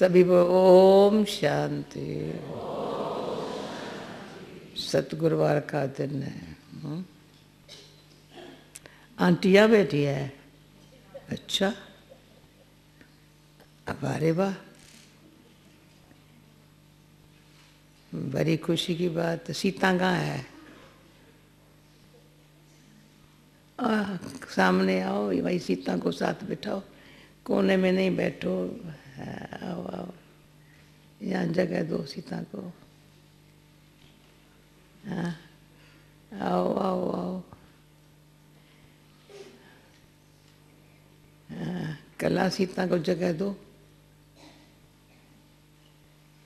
सभी को ओम शांति सतगुरुवार का दिन है हम्म। आंटिया बैठी है अच्छा अब अरे वाह बड़ी खुशी की बात सीता कहाँ है आ, सामने आओ भाई सीता को साथ बिठाओ कोने में नहीं बैठो आओ आओ यहाँ जगह दो सीता को हाँ, आओ आओ आओ हाँ, कला सीता को जगह दो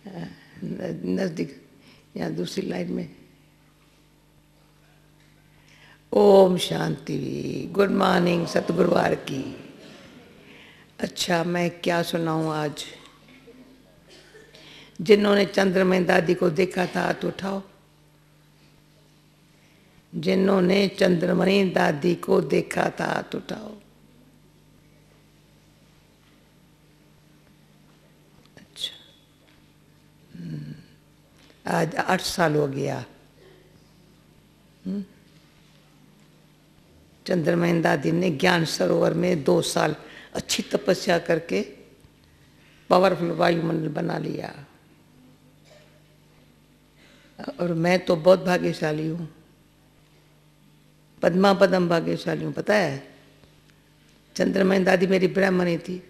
हाँ, नजदीक या दूसरी लाइन में ओम शांति गुड मॉर्निंग सतगुरुवार की अच्छा मैं क्या सुनाऊं आज जिन्होंने चंद्र में दादी को देखा था हाथ उठाओ जिन्होंने चंद्रमणि दादी को देखा था हाथ उठाओ अच्छा हम्म, आज आठ साल हो गया हम्म, चंद्रमा दादी ने ज्ञान सरोवर में दो साल अच्छी तपस्या करके पावरफुल वायुमंडल बना लिया और मैं तो बहुत भाग्यशाली हूँ पदमा पदम भाग्यशाली हूँ पता है चंद्रमय दादी मेरी ब्राह्मणी थी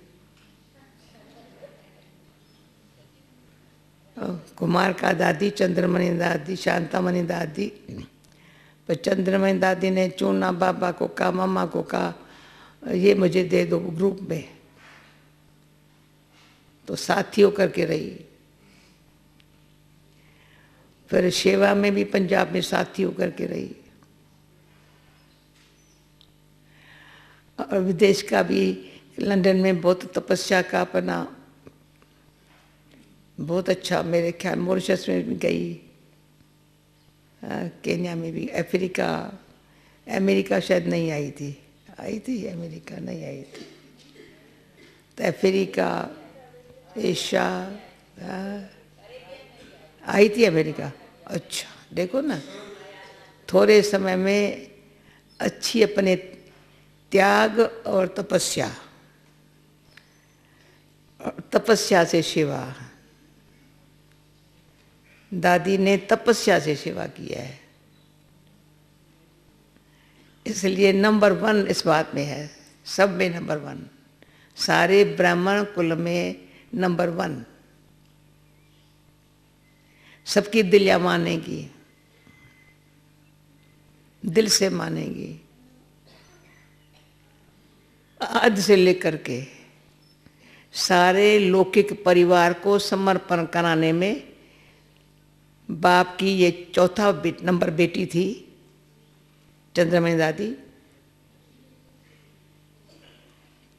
कुमार का दादी चंद्रमणि दादी शांतामणि दादी पर चंद्रमणि दादी ने चूना बाबा को कहा मामा को कहा ये मुझे दे दो ग्रुप में तो साथियों करके रही फिर शेवा में भी पंजाब में साथियों करके रही और विदेश का भी लंदन में बहुत तपस्या का अपना बहुत अच्छा मेरे ख्याल मॉरिशस में भी गई केन्या में भी अफ्रीका अमेरिका शायद नहीं आई थी आई थी अमेरिका नहीं आई थी तो अफ्रीका एशिया आई थी अमेरिका अच्छा देखो ना थोड़े समय में अच्छी अपने त्याग और तपस्या और तपस्या से सेवा दादी ने तपस्या से सेवा किया है इसलिए नंबर वन इस बात में है सब में नंबर वन सारे ब्राह्मण कुल में नंबर वन सबकी दिलिया मानेगी दिल से मानेगी आज से लेकर के सारे लौकिक परिवार को समर्पण कराने में बाप की ये चौथा नंबर बेटी थी चंद्रमा दादी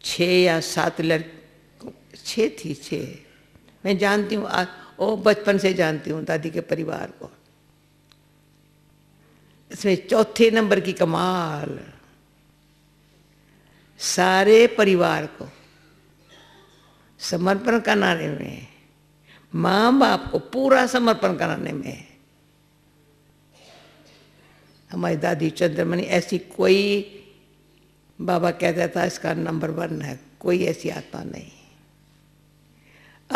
छः या सात लड़ छः थी छः मैं जानती हूँ ओ बचपन से जानती हूँ दादी के परिवार को इसमें चौथे नंबर की कमाल सारे परिवार को समर्पण कराने में माँ बाप को पूरा समर्पण कराने में हमारी दादी चंद्रमणि ऐसी कोई बाबा कहता था इसका नंबर वन है कोई ऐसी आत्मा नहीं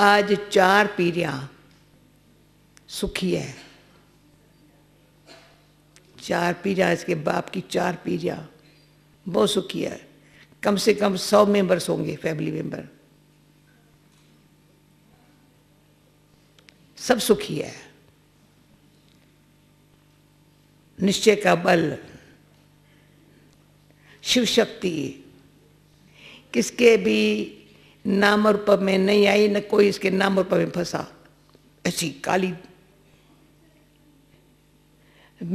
आज चार पीढ़ियां सुखी है चार पीढ़ियां इसके बाप की चार पीढ़ियां बहुत सुखी है कम से कम सौ मेंबर्स होंगे फैमिली मेंबर सब सुखी है निश्चय का बल शिव शक्ति किसके भी नाम रूप में नहीं आई न कोई इसके नाम रूप में फंसा ऐसी काली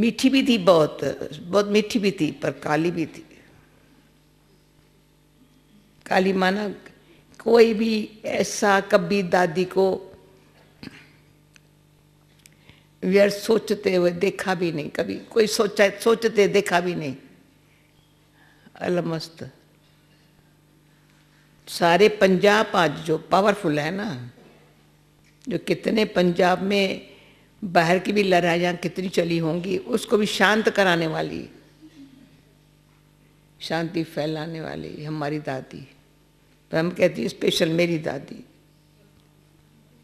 मीठी भी थी बहुत बहुत मीठी भी थी पर काली भी थी काली माना कोई भी ऐसा कभी दादी को व्यर्थ सोचते हुए देखा भी नहीं कभी कोई सोचा सोचते देखा भी नहीं अलमस्त सारे पंजाब आज जो पावरफुल है ना जो कितने पंजाब में बाहर की भी लड़ाइयाँ कितनी चली होंगी उसको भी शांत कराने वाली शांति फैलाने वाली हमारी दादी पर हम कहती स्पेशल मेरी दादी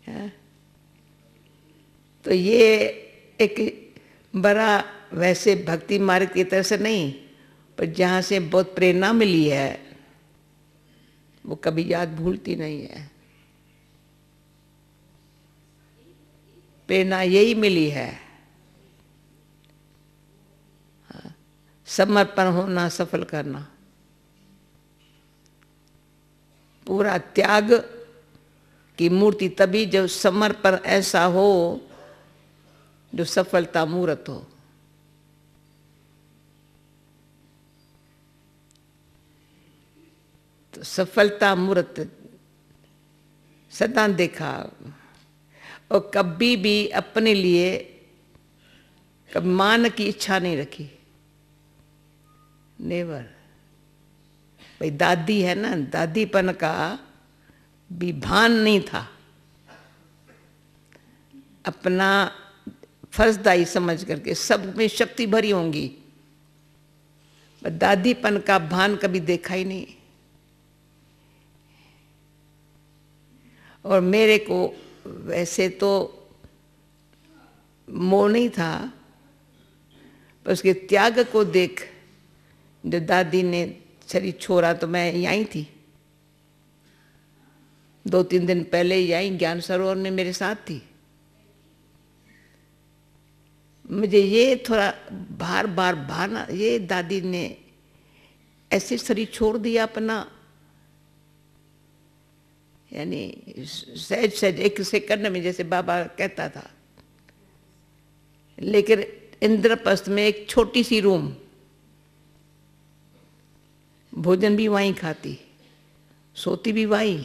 है हाँ? तो ये एक बड़ा वैसे भक्ति मार्ग की तरह से नहीं पर जहाँ से बहुत प्रेरणा मिली है वो कभी याद भूलती नहीं है प्रेरणा यही मिली है हाँ, समर्पण होना सफल करना पूरा त्याग की मूर्ति तभी जब समर्पण ऐसा हो जो सफलता मूर्त हो तो सफलता मूर्त सदा देखा और कभी भी अपने लिए कभी मान की इच्छा नहीं रखी नेवर भाई दादी है ना दादीपन का भी भान नहीं था अपना फर्जदाई समझ करके सब में शक्ति भरी होंगी पर दादीपन का भान कभी देखा ही नहीं और मेरे को वैसे तो मोह नहीं था पर उसके त्याग को देख जब दादी ने शरीर छोड़ा तो मैं यहीं थी दो तीन दिन पहले यहीं ज्ञान सरोवर में मेरे साथ थी मुझे ये थोड़ा बार बार भाना ये दादी ने ऐसे शरीर छोड़ दिया अपना यानी सहज सहज एक सेकंड में जैसे बाबा कहता था लेकिन इंद्रप्रस्थ में एक छोटी सी रूम भोजन भी वहीं खाती सोती भी वहीं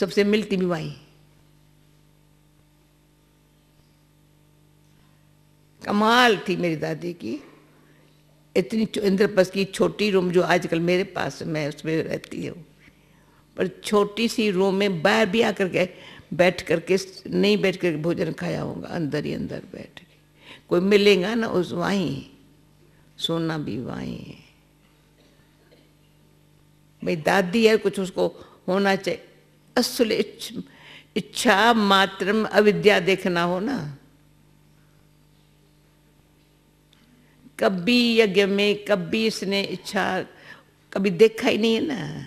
सबसे मिलती भी वहीं कमाल थी मेरी दादी की इतनी इंद्रप्रस्थ की छोटी रूम जो आजकल मेरे पास मैं उसमें रहती हूँ पर छोटी सी रूम में बाहर भी आकर के बैठ करके नहीं बैठ करके भोजन खाया होगा अंदर ही अंदर बैठ के कोई मिलेगा ना उस वहीं सोना भी वहीं है भाई दादी है कुछ उसको होना चाहिए असल इच्छा मात्र अविद्या देखना हो ना कभी यज्ञ में कभी इसने इच्छा कभी देखा ही नहीं है ना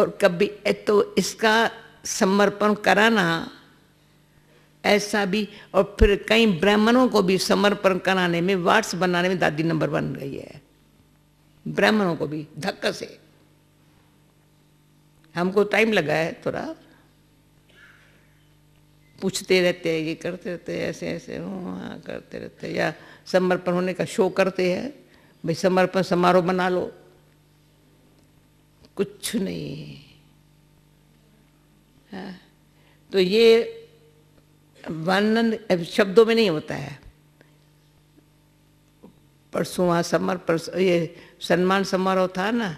और कभी तो इसका समर्पण कराना ऐसा भी और फिर कई ब्राह्मणों को भी समर्पण कराने में वाट्स बनाने में दादी नंबर बन गई है ब्राह्मणों को भी धक्का से हमको टाइम लगा है थोड़ा पूछते रहते हैं ये करते रहते हैं ऐसे ऐसे हाँ करते रहते हैं या समर्पण होने का शो करते हैं भाई समर्पण समारोह बना लो कुछ नहीं है हाँ, तो ये वर्णन शब्दों में नहीं होता है परसों वहाँ समर परस ये सम्मान समारोह था ना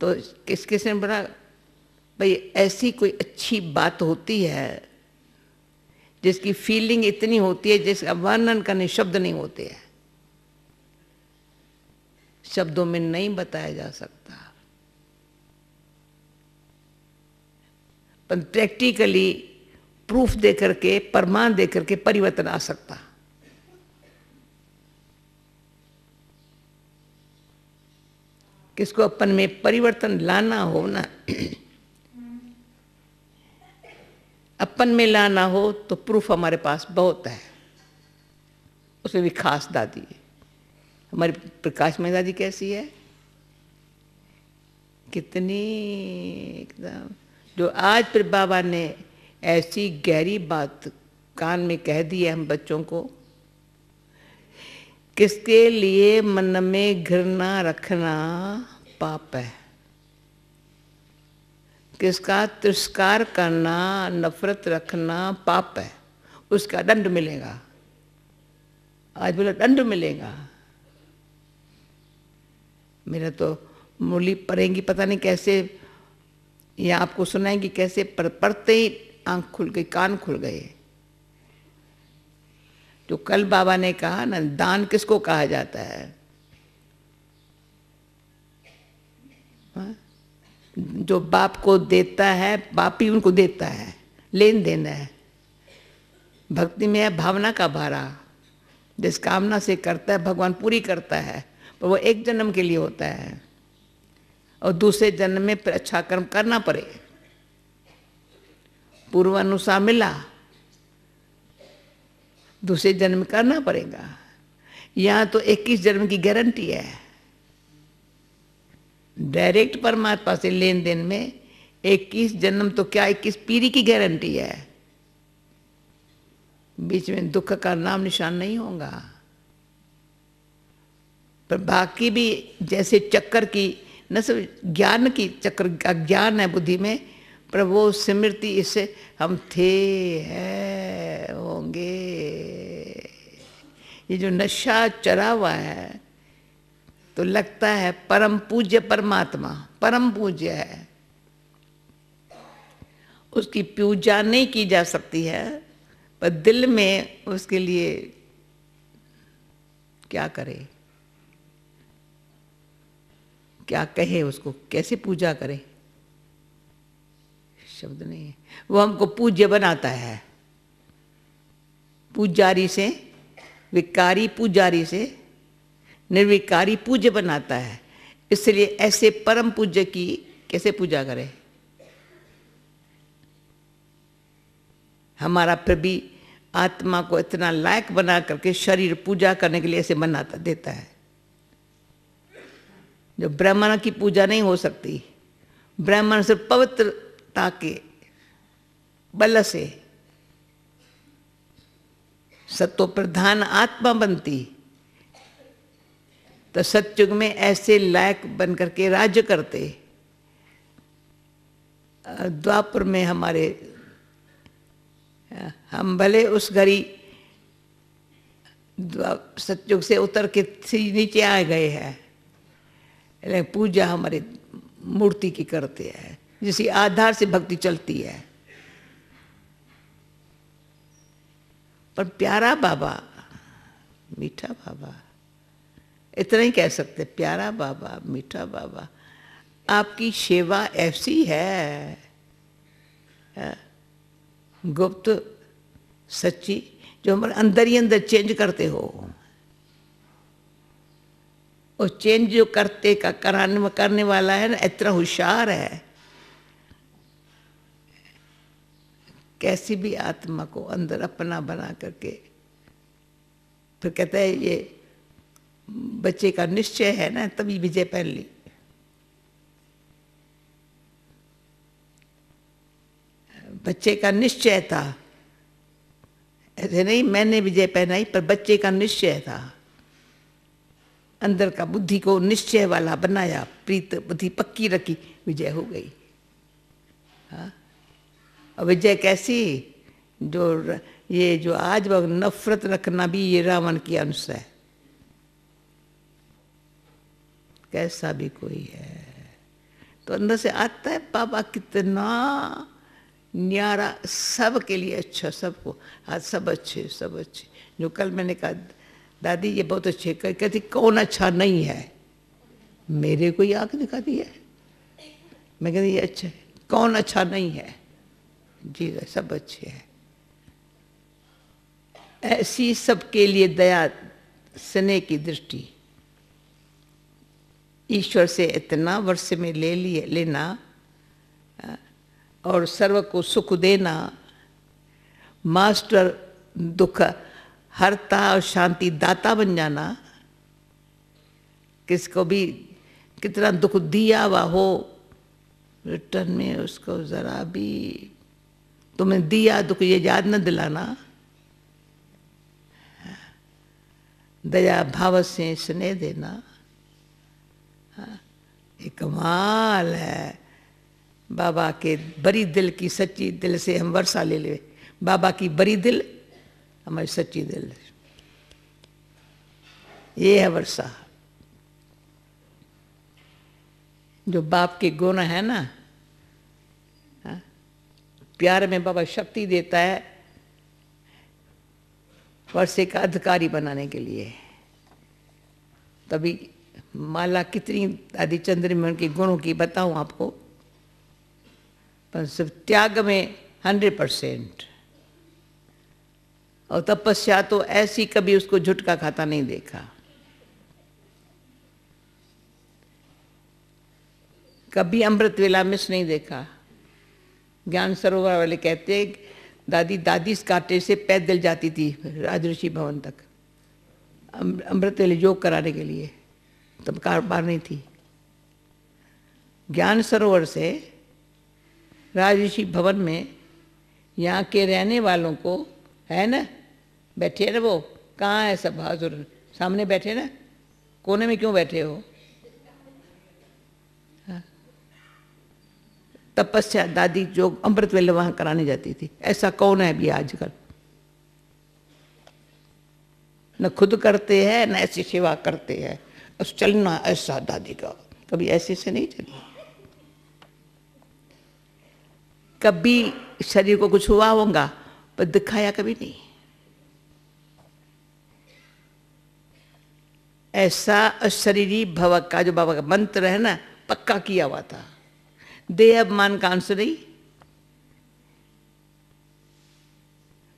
तो किस किसने ने बड़ा भाई ऐसी कोई अच्छी बात होती है जिसकी फीलिंग इतनी होती है जिसका वर्णन करने शब्द नहीं होते हैं शब्दों में नहीं बताया जा सकता पर प्रैक्टिकली प्रूफ देकर के प्रमाण देकर के परिवर्तन आ सकता किसको अपन में परिवर्तन लाना हो ना अपन में ला ना हो तो प्रूफ हमारे पास बहुत है उसमें भी खास दादी है हमारी प्रकाश में दादी कैसी है कितनी एकदम जो आज फिर बाबा ने ऐसी गहरी बात कान में कह दी है हम बच्चों को किसके लिए मन में घृणा रखना पाप है किसका तिरस्कार करना नफरत रखना पाप है उसका दंड मिलेगा आज बोला दंड मिलेगा मेरा तो मूली पड़ेंगी पता नहीं कैसे या आपको सुनाएंगी कैसे पर पढ़ते ही आंख खुल गई कान खुल गए जो तो कल बाबा ने कहा ना दान किसको कहा जाता है जो बाप को देता है बाप ही उनको देता है लेन देन है भक्ति में है भावना का भारा जिस कामना से करता है भगवान पूरी करता है पर वो एक जन्म के लिए होता है और दूसरे जन्म में फिर अच्छा कर्म करना पड़े पूर्वानुसार मिला दूसरे जन्म करना पड़ेगा यहाँ तो 21 जन्म की गारंटी है डायरेक्ट परमात्मा से लेन देन में इक्कीस जन्म तो क्या इक्कीस पीढ़ी की गारंटी है बीच में दुख का नाम निशान नहीं होगा पर बाकी भी जैसे चक्कर की न सिर्फ ज्ञान की चक्कर ज्ञान है बुद्धि में पर वो स्मृति इससे हम थे है होंगे ये जो नशा चरा हुआ है तो लगता है परम पूज्य परमात्मा परम पूज्य है उसकी पूजा नहीं की जा सकती है पर दिल में उसके लिए क्या करे क्या कहे उसको कैसे पूजा करे शब्द नहीं है वो हमको पूज्य बनाता है पूजारी से विकारी पूजारी से निर्विकारी पूज्य बनाता है इसलिए ऐसे परम पूज्य की कैसे पूजा करें हमारा भी आत्मा को इतना लायक बना करके शरीर पूजा करने के लिए ऐसे बनाता देता है जो ब्राह्मण की पूजा नहीं हो सकती ब्राह्मण सिर्फ पवित्रता के बल से सत्व प्रधान आत्मा बनती तो सत्युग में ऐसे लायक बन करके राज्य करते द्वापर में हमारे हम भले उस घड़ी सत्युग से उतर के नीचे आ गए हैं लेकिन पूजा हमारे मूर्ति की करते हैं जिसकी आधार से भक्ति चलती है पर प्यारा बाबा मीठा बाबा इतना ही कह सकते प्यारा बाबा मीठा बाबा आपकी सेवा ऐसी है हाँ। गुप्त सच्ची जो हमारे अंदर ही अंदर चेंज करते हो और चेंज जो करते का कराने करने वाला है ना इतना होशियार है कैसी भी आत्मा को अंदर अपना बना करके फिर कहता है ये बच्चे का निश्चय है ना तभी विजय पहन ली बच्चे का निश्चय था ऐसे नहीं मैंने विजय पहनाई पर बच्चे का निश्चय था अंदर का बुद्धि को निश्चय वाला बनाया प्रीत बुद्धि पक्की रखी विजय हो गई हाँ विजय कैसी जो ये जो आज वक्त नफरत रखना भी ये रावण की अंश है कैसा भी कोई है तो अंदर से आता है पापा कितना न्यारा सब के लिए अच्छा सबको हाँ सब अच्छे सब अच्छे जो कल मैंने कहा दादी ये बहुत अच्छे कहती कौन अच्छा नहीं है मेरे को ही आँख दिखाती है मैं कहती ये अच्छा है कौन अच्छा नहीं है जी सब अच्छे हैं ऐसी सबके लिए दया स्नेह की दृष्टि ईश्वर से इतना वर्ष में ले लिए लेना और सर्व को सुख देना मास्टर दुख हरता और शांति दाता बन जाना किसको भी कितना दुख दिया हुआ हो रिटर्न में उसको ज़रा भी तुम्हें दिया दुख ये याद न दिलाना हाँ। दया भाव से स्नेह देना ये कमाल है बाबा के बड़ी दिल की सच्ची दिल से हम वर्षा ले ले बाबा की बड़ी दिल हमारी सच्ची दिल ये है वर्षा जो बाप के गुण है ना हाँ, प्यार में बाबा शक्ति देता है वर्षे का अधिकारी बनाने के लिए तभी माला कितनी आदि चंद्रमण के गुणों की बताऊं आपको पर सिर्फ त्याग में हंड्रेड परसेंट और तपस्या तो ऐसी कभी उसको झुटका खाता नहीं देखा कभी अमृत वेला मिस नहीं देखा ज्ञान सरोवर वाले कहते दादी दादी काटे से पैदल जाती थी राजऋषि भवन तक अमृत वेले योग कराने के लिए तब कारोबार नहीं थी ज्ञान सरोवर से राजऋषि भवन में यहाँ के रहने वालों को है ना बैठे ना वो कहाँ है सब हाजुर सामने बैठे ना कोने में क्यों बैठे हो हाँ। तपस्या दादी जो अमृत वेल वहाँ कराने जाती थी ऐसा कौन है अभी आजकल न खुद करते हैं न ऐसी सेवा करते हैं बस चलना ऐसा दादी का कभी ऐसे से नहीं चलना कभी शरीर को कुछ हुआ होगा पर दिखाया कभी नहीं ऐसा शरीरी भव का जो बाबा का मंत्र है ना पक्का किया हुआ था देह अपमान कान से नहीं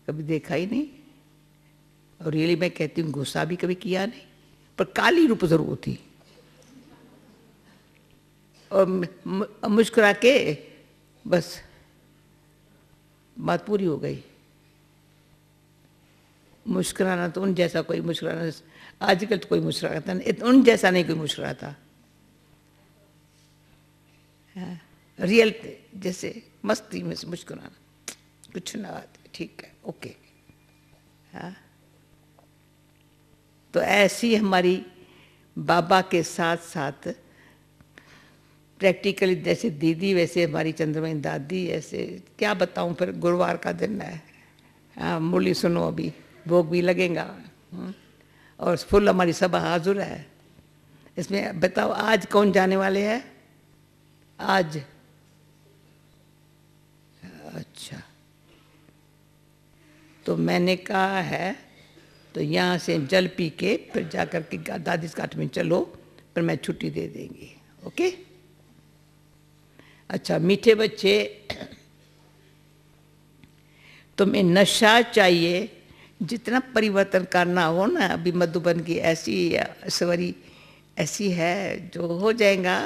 कभी देखा ही नहीं और रियली मैं कहती हूं गुस्सा भी कभी किया नहीं पर काली रूप जरूर थी और मुस्कुरा के बस बात पूरी हो गई मुस्कुराना तो उन जैसा कोई मुस्कुराना आजकल तो कोई मुस्कुराता नहीं उन जैसा नहीं कोई मुस्कुराता हाँ, रियल जैसे मस्ती में से मुस्कुराना कुछ ना ठीक है ओके हाँ तो ऐसी हमारी बाबा के साथ साथ प्रैक्टिकली जैसे दीदी वैसे हमारी चंद्रमयी दादी ऐसे क्या बताऊं फिर गुरुवार का दिन है हाँ सुनो अभी भोग भी लगेगा हम्म, और फुल हमारी सभा हाजुर है इसमें बताओ आज कौन जाने वाले हैं आज अच्छा तो मैंने कहा है तो यहाँ से जल पी के फिर जा कर के दादी घाट में चलो फिर मैं छुट्टी दे देंगी ओके अच्छा मीठे बच्चे तुम्हें नशा चाहिए जितना परिवर्तन करना हो ना अभी मधुबन की ऐसी सवरी ऐसी है जो हो जाएगा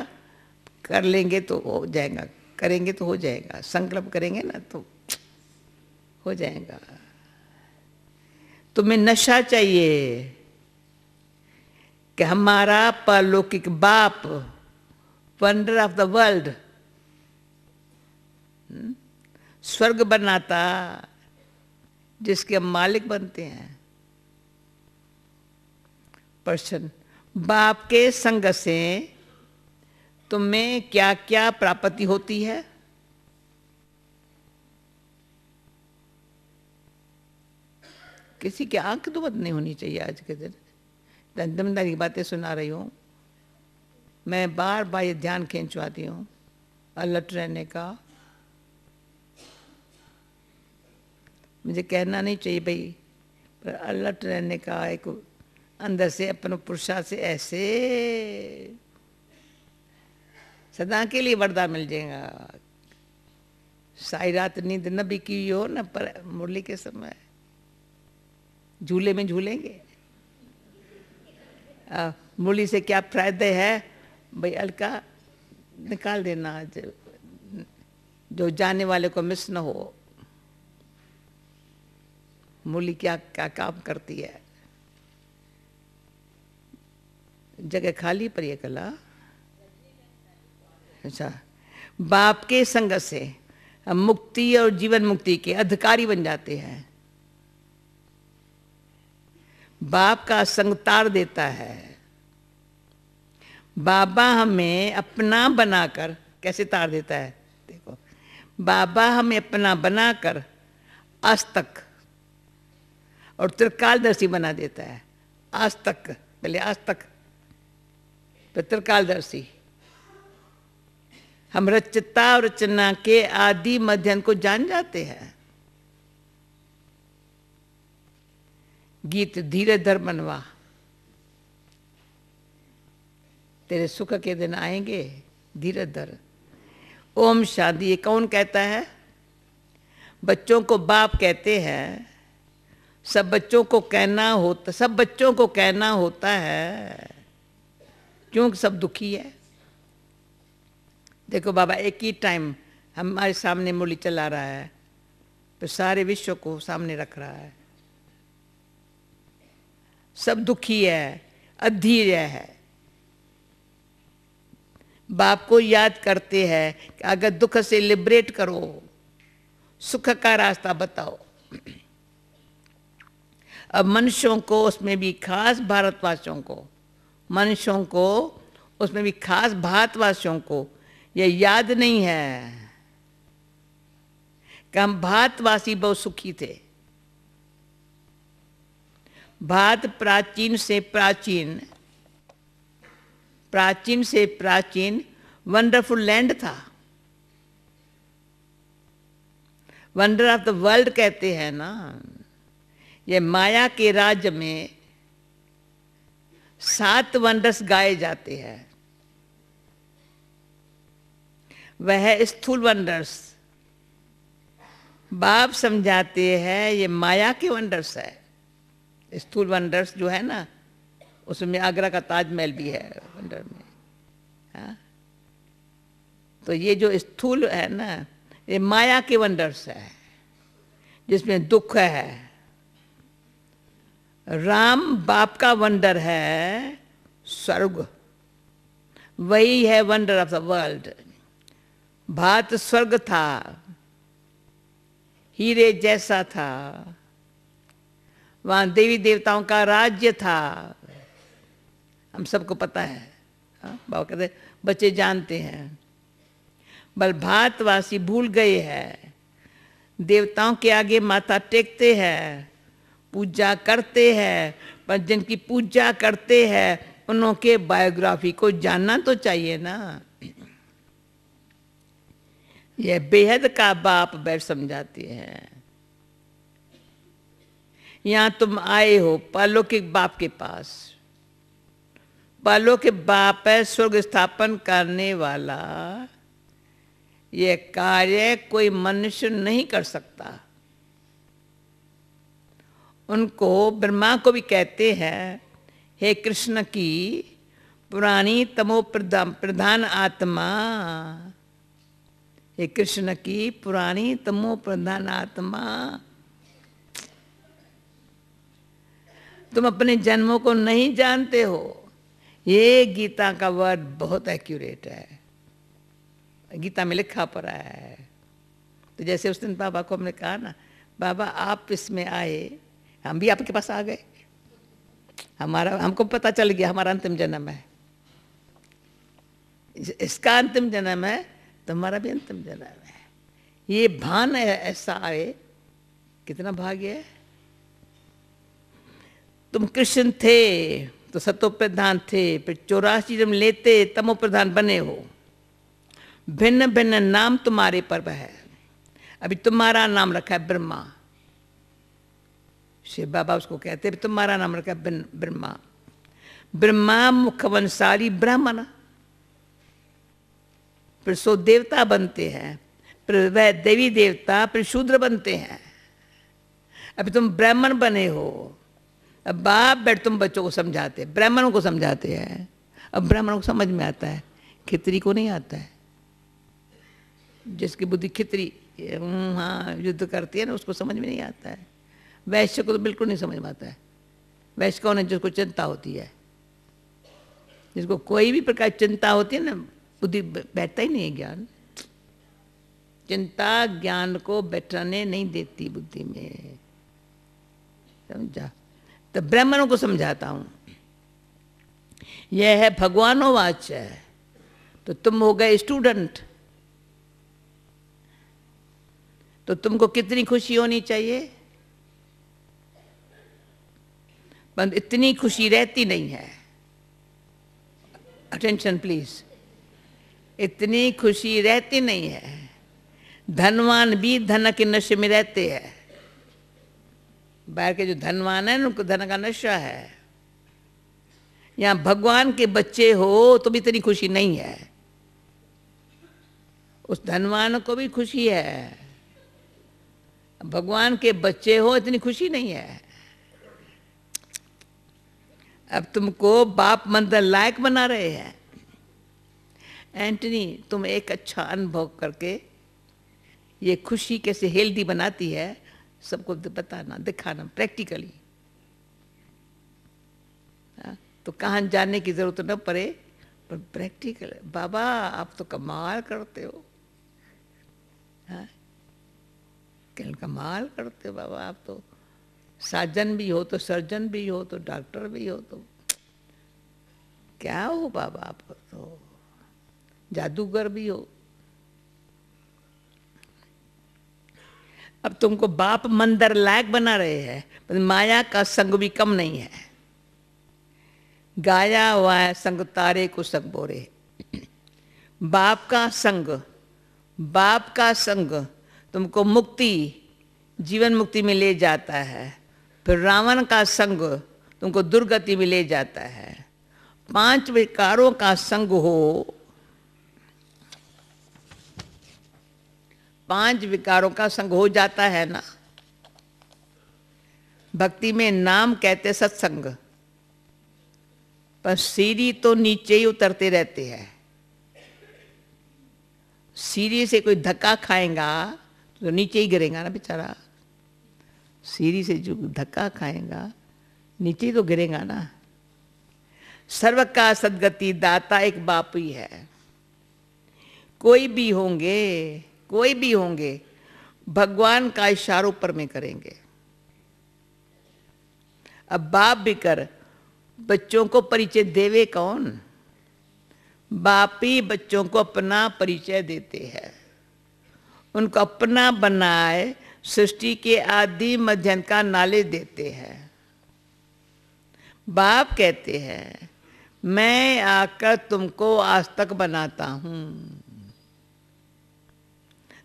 कर लेंगे तो हो जाएगा करेंगे तो हो जाएगा संकल्प करेंगे ना तो हो जाएगा तुम्हें नशा चाहिए कि हमारा पारलौकिक बाप वंडर ऑफ द वर्ल्ड स्वर्ग बनाता जिसके हम मालिक बनते हैं प्रश्न बाप के संग से तुम्हें क्या क्या प्राप्ति होती है किसी की आंख तो बंद नहीं होनी चाहिए आज के दिन दमदारी की बातें सुना रही हूँ मैं बार बार ये ध्यान खींचवाती हूँ अलर्ट रहने का मुझे कहना नहीं चाहिए भाई पर अलर्ट रहने का एक अंदर से अपने पुरुषा से ऐसे सदा के लिए वरदा मिल जाएगा सारी रात नींद न भी की हो न पर मुरली के समय झूले में झूलेंगे मूली से क्या फायदे है भाई अलका निकाल देना जो जाने वाले को मिस न हो मूली क्या क्या काम करती है जगह खाली पर ये कला अच्छा बाप के संग से मुक्ति और जीवन मुक्ति के अधिकारी बन जाते हैं बाप का संग तार देता है बाबा हमें अपना बनाकर कैसे तार देता है देखो बाबा हमें अपना बनाकर आज तक और त्रिकालदर्शी बना देता है आज तक पहले आज तक फिर तो त्रिकालदर्शी हम रचता और रचना के आदि मध्यन को जान जाते हैं गीत धीरे धर मनवा तेरे सुख के दिन आएंगे धीरे धर ओम शांति ये कौन कहता है बच्चों को बाप कहते हैं सब बच्चों को कहना होता सब बच्चों को कहना होता है क्योंकि सब दुखी है देखो बाबा एक ही टाइम हमारे सामने मूली चला रहा है तो सारे विश्व को सामने रख रहा है सब दुखी है अधीर है बाप को याद करते हैं कि अगर दुख से लिबरेट करो सुख का रास्ता बताओ अब मनुष्यों को उसमें भी खास भारतवासियों को मनुष्यों को उसमें भी खास भारतवासियों को यह याद नहीं है कि हम भारतवासी बहुत सुखी थे भात प्राचीन से प्राचीन प्राचीन से प्राचीन वंडरफुल लैंड था वंडर ऑफ द वर्ल्ड कहते हैं ना ये माया के राज्य में सात वंडर्स गाए जाते हैं वह है स्थूल वंडर्स बाप समझाते हैं ये माया के वंडर्स है स्थूल वंडर्स जो है ना उसमें आगरा का ताजमहल भी है वंडर में हा? तो ये जो स्थूल है ना ये माया के वंडर्स है जिसमें दुख है राम बाप का वंडर है स्वर्ग वही है wonder of the world Bharat स्वर्ग था हीरे जैसा था वहां देवी देवताओं का राज्य था हम सबको पता है हाँ, बाबा कहते बच्चे जानते हैं बल भारतवासी भूल गए हैं देवताओं के आगे माथा टेकते हैं पूजा करते हैं पर जिनकी पूजा करते हैं उनके बायोग्राफी को जानना तो चाहिए ना यह बेहद का बाप बैठ समझाती है यहाँ तुम आए हो पालो के बाप के पास पालो के बाप है स्वर्ग स्थापन करने वाला यह कार्य कोई मनुष्य नहीं कर सकता उनको ब्रह्मा को भी कहते हैं हे कृष्ण की पुरानी तमो प्रधान प्रधान आत्मा हे कृष्ण की पुरानी तमो प्रधान आत्मा तुम अपने जन्मों को नहीं जानते हो ये गीता का वर्ड बहुत एक्यूरेट है गीता में लिखा पड़ा है तो जैसे उस दिन बाबा को हमने कहा ना बाबा आप इसमें आए हम भी आपके पास आ गए हमारा हमको पता चल गया हमारा अंतिम जन्म है इसका अंतिम जन्म है तुम्हारा भी अंतिम जन्म है ये भान ऐसा आए कितना भाग्य है तुम कृष्ण थे तो सतो प्रधान थे फिर चौरासी जब लेते तमो प्रधान बने हो भिन्न भिन्न नाम तुम्हारे पर्व है अभी तुम्हारा नाम रखा है ब्रह्मा शिव बाबा उसको कहते हैं तुम्हारा नाम रखा है ब्रह्मा ब्रह्मा मुखवंसारी ब्राह्मण फिर सो देवता बनते हैं फिर वह देवी देवता फिर शूद्र बनते हैं अभी तुम ब्राह्मण बने हो अब बाप बैठ तुम बच्चों को समझाते ब्राह्मणों को समझाते हैं अब ब्राह्मणों को समझ में आता है खितरी को नहीं आता है जिसकी बुद्धि खितरी हम्म, हाँ युद्ध करती है ना उसको समझ में नहीं आता है वैश्य को तो बिल्कुल नहीं समझ में आता है वैश्य कौन है जिसको चिंता होती है जिसको कोई भी प्रकार चिंता होती है ना बुद्धि बैठता ही नहीं है ज्ञान चिंता ज्ञान को बैठाने नहीं देती बुद्धि में समझा तो ब्राह्मणों को समझाता हूँ यह है भगवानो वाच्य तो तुम हो गए स्टूडेंट तो तुमको कितनी खुशी होनी चाहिए पर इतनी खुशी रहती नहीं है अटेंशन प्लीज इतनी खुशी रहती नहीं है धनवान भी धन के नशे में रहते हैं बाहर के जो धनवान है उनको धन का नशा है या भगवान के बच्चे हो तो भी इतनी खुशी नहीं है उस धनवान को भी खुशी है भगवान के बच्चे हो इतनी खुशी नहीं है अब तुमको बाप मंदिर लायक बना रहे हैं एंटनी तुम एक अच्छा अनुभव करके ये खुशी कैसे हेल्दी बनाती है सबको बताना दिखाना प्रैक्टिकली हाँ, तो कहां जाने की जरूरत न पड़े पर प्रैक्टिकल बाबा आप तो कमाल करते हो हाँ कमाल करते हो बाबा आप तो साजन भी हो तो सर्जन भी हो तो डॉक्टर भी हो तो क्या हो बाबा आप तो जादूगर भी हो अब तुमको बाप मंदर लायक बना रहे हैं माया का संग भी कम नहीं है गाया हुआ है संग तारे को संग बोरे बाप का संग बाप का संग तुमको मुक्ति जीवन मुक्ति में ले जाता है फिर रावण का संग तुमको दुर्गति में ले जाता है पांच विकारों का संग हो पांच विकारों का संग हो जाता है ना भक्ति में नाम कहते सत्संग पर सीढ़ी तो नीचे ही उतरते रहते हैं सीढ़ी से कोई धक्का खाएगा तो नीचे ही गिरेगा ना बेचारा सीढ़ी से जो धक्का खाएगा नीचे ही तो गिरेगा ना सर्व का सदगति दाता एक बाप ही है कोई भी होंगे कोई भी होंगे भगवान का इशारा ऊपर में करेंगे अब बाप भी कर बच्चों को परिचय देवे कौन बाप ही बच्चों को अपना परिचय देते हैं उनको अपना बनाए सृष्टि के आदि मध्यन का नाले देते हैं बाप कहते हैं मैं आकर तुमको आज तक बनाता हूँ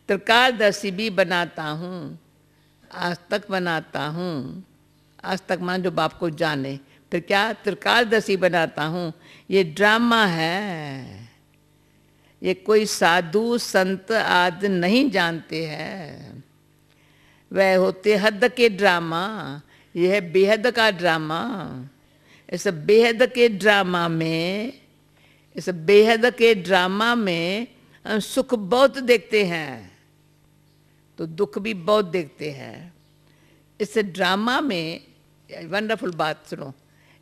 त्रिकालदर्शी भी बनाता हूँ आज तक बनाता हूँ आज तक मान जो बाप को जाने फिर क्या त्रिकालदर्शी बनाता हूँ ये ड्रामा है ये कोई साधु संत आदि नहीं जानते हैं वह होते हद के ड्रामा यह है बेहद का ड्रामा इस बेहद के ड्रामा में इस बेहद के ड्रामा में हम सुख बहुत देखते हैं तो दुख भी बहुत देखते हैं इस ड्रामा में वंडरफुल बात सुनो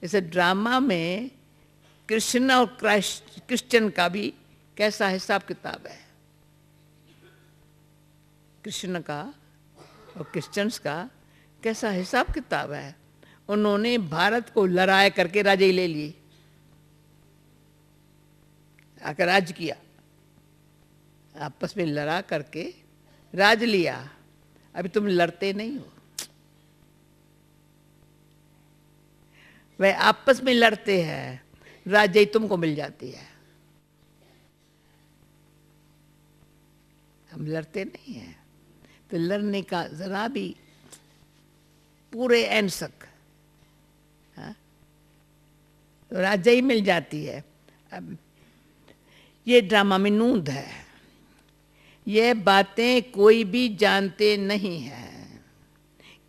इस ड्रामा में कृष्ण और क्रिश्चन का भी कैसा हिसाब किताब है कृष्ण का और क्रिश्चन्स का कैसा हिसाब किताब है उन्होंने भारत को लड़ाए करके राजे ले लिए आकर राज किया आपस में लड़ा करके राज लिया अभी तुम लड़ते नहीं हो वह आपस में लड़ते हैं राज्य तुमको मिल जाती है हम लड़ते नहीं हैं तो लड़ने का जरा भी पूरे एंड तक हाँ? तो राज्य ही मिल जाती है अब ये ड्रामा में नूंद है ये बातें कोई भी जानते नहीं है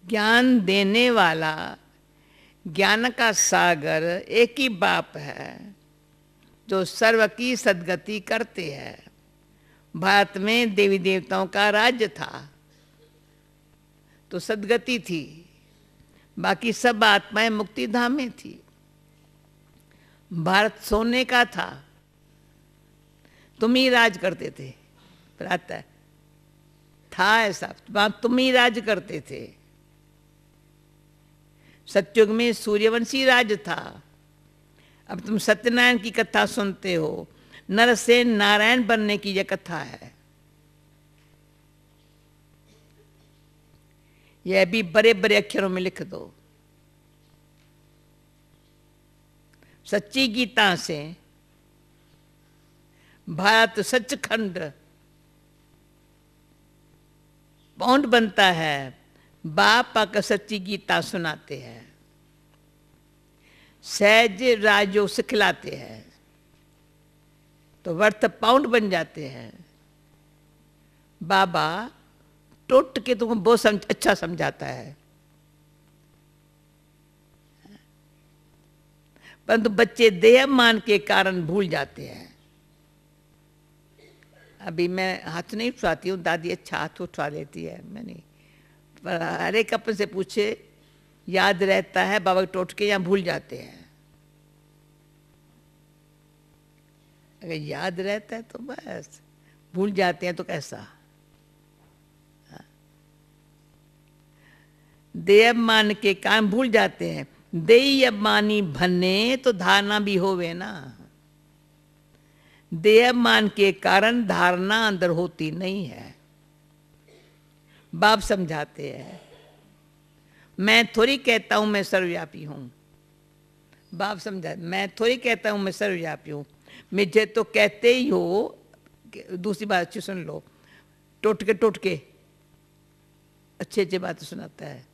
ज्ञान देने वाला ज्ञान का सागर एक ही बाप है जो सर्व की सदगति करते हैं भारत में देवी देवताओं का राज्य था तो सदगति थी बाकी सब आत्माएं मुक्ति धाम में थी भारत सोने का था तुम ही राज करते थे प्रातः था ऐसा वहां तुम ही राज करते थे सत्युग में सूर्यवंशी राज था अब तुम सत्यनारायण की कथा सुनते हो नरसेन नारायण बनने की यह कथा है यह भी बड़े बड़े अक्षरों में लिख दो सच्ची गीता से भारत सच खंड पौंड बनता है बाप का सच्ची गीता सुनाते हैं सहज राजो सिखलाते हैं तो वर्त पाउंड बन जाते हैं बाबा टोट के तुम बहुत समझ, अच्छा समझाता है परंतु बच्चे देह मान के कारण भूल जाते हैं अभी मैं हाथ नहीं उठवाती हूँ दादी अच्छा हाथ उठवा लेती है मैंने पर हर एक अपन से पूछे याद रहता है बाबा टोट के या भूल जाते हैं अगर याद रहता है तो बस भूल जाते हैं तो कैसा हाँ। देव मान के काम भूल जाते हैं अब मानी भन्ने तो धारणा भी होवे ना देहमान के कारण धारणा अंदर होती नहीं है बाप समझाते हैं मैं थोड़ी कहता हूं मैं सर्वव्यापी हूं बाप समझा मैं थोड़ी कहता हूं मैं सर्वव्यापी हूं मुझे तो कहते ही हो दूसरी बात अच्छी सुन लो टोटके टोटके अच्छे अच्छे बात सुनाता है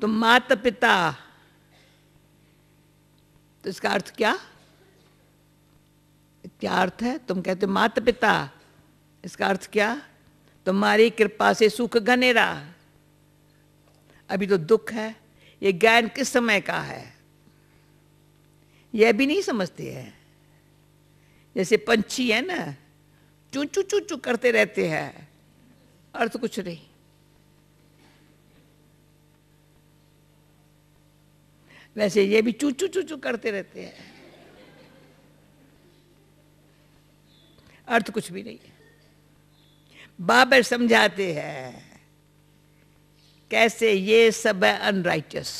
तो माता पिता तो इसका अर्थ क्या क्या अर्थ है तुम कहते मात पिता इसका अर्थ क्या तुम्हारी कृपा से सुख घनेरा अभी तो दुख है ये ज्ञान किस समय का है यह भी नहीं समझते हैं जैसे पंछी है ना चू चू चू चू करते रहते हैं अर्थ कुछ नहीं वैसे ये भी चू चू चू चू करते रहते हैं अर्थ कुछ भी नहीं है बाबर समझाते हैं कैसे ये सब है अनराइटस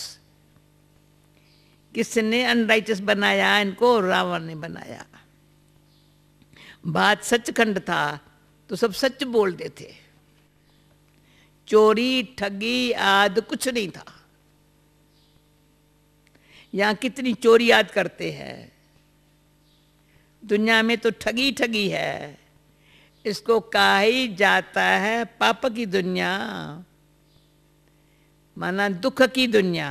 किसने अनराइटस बनाया इनको रावण ने बनाया बात सचखंड था तो सब सच बोलते थे चोरी ठगी आदि कुछ नहीं था यहां कितनी चोरी याद करते हैं दुनिया में तो ठगी ठगी है इसको कहा ही जाता है पाप की दुनिया माना दुख की दुनिया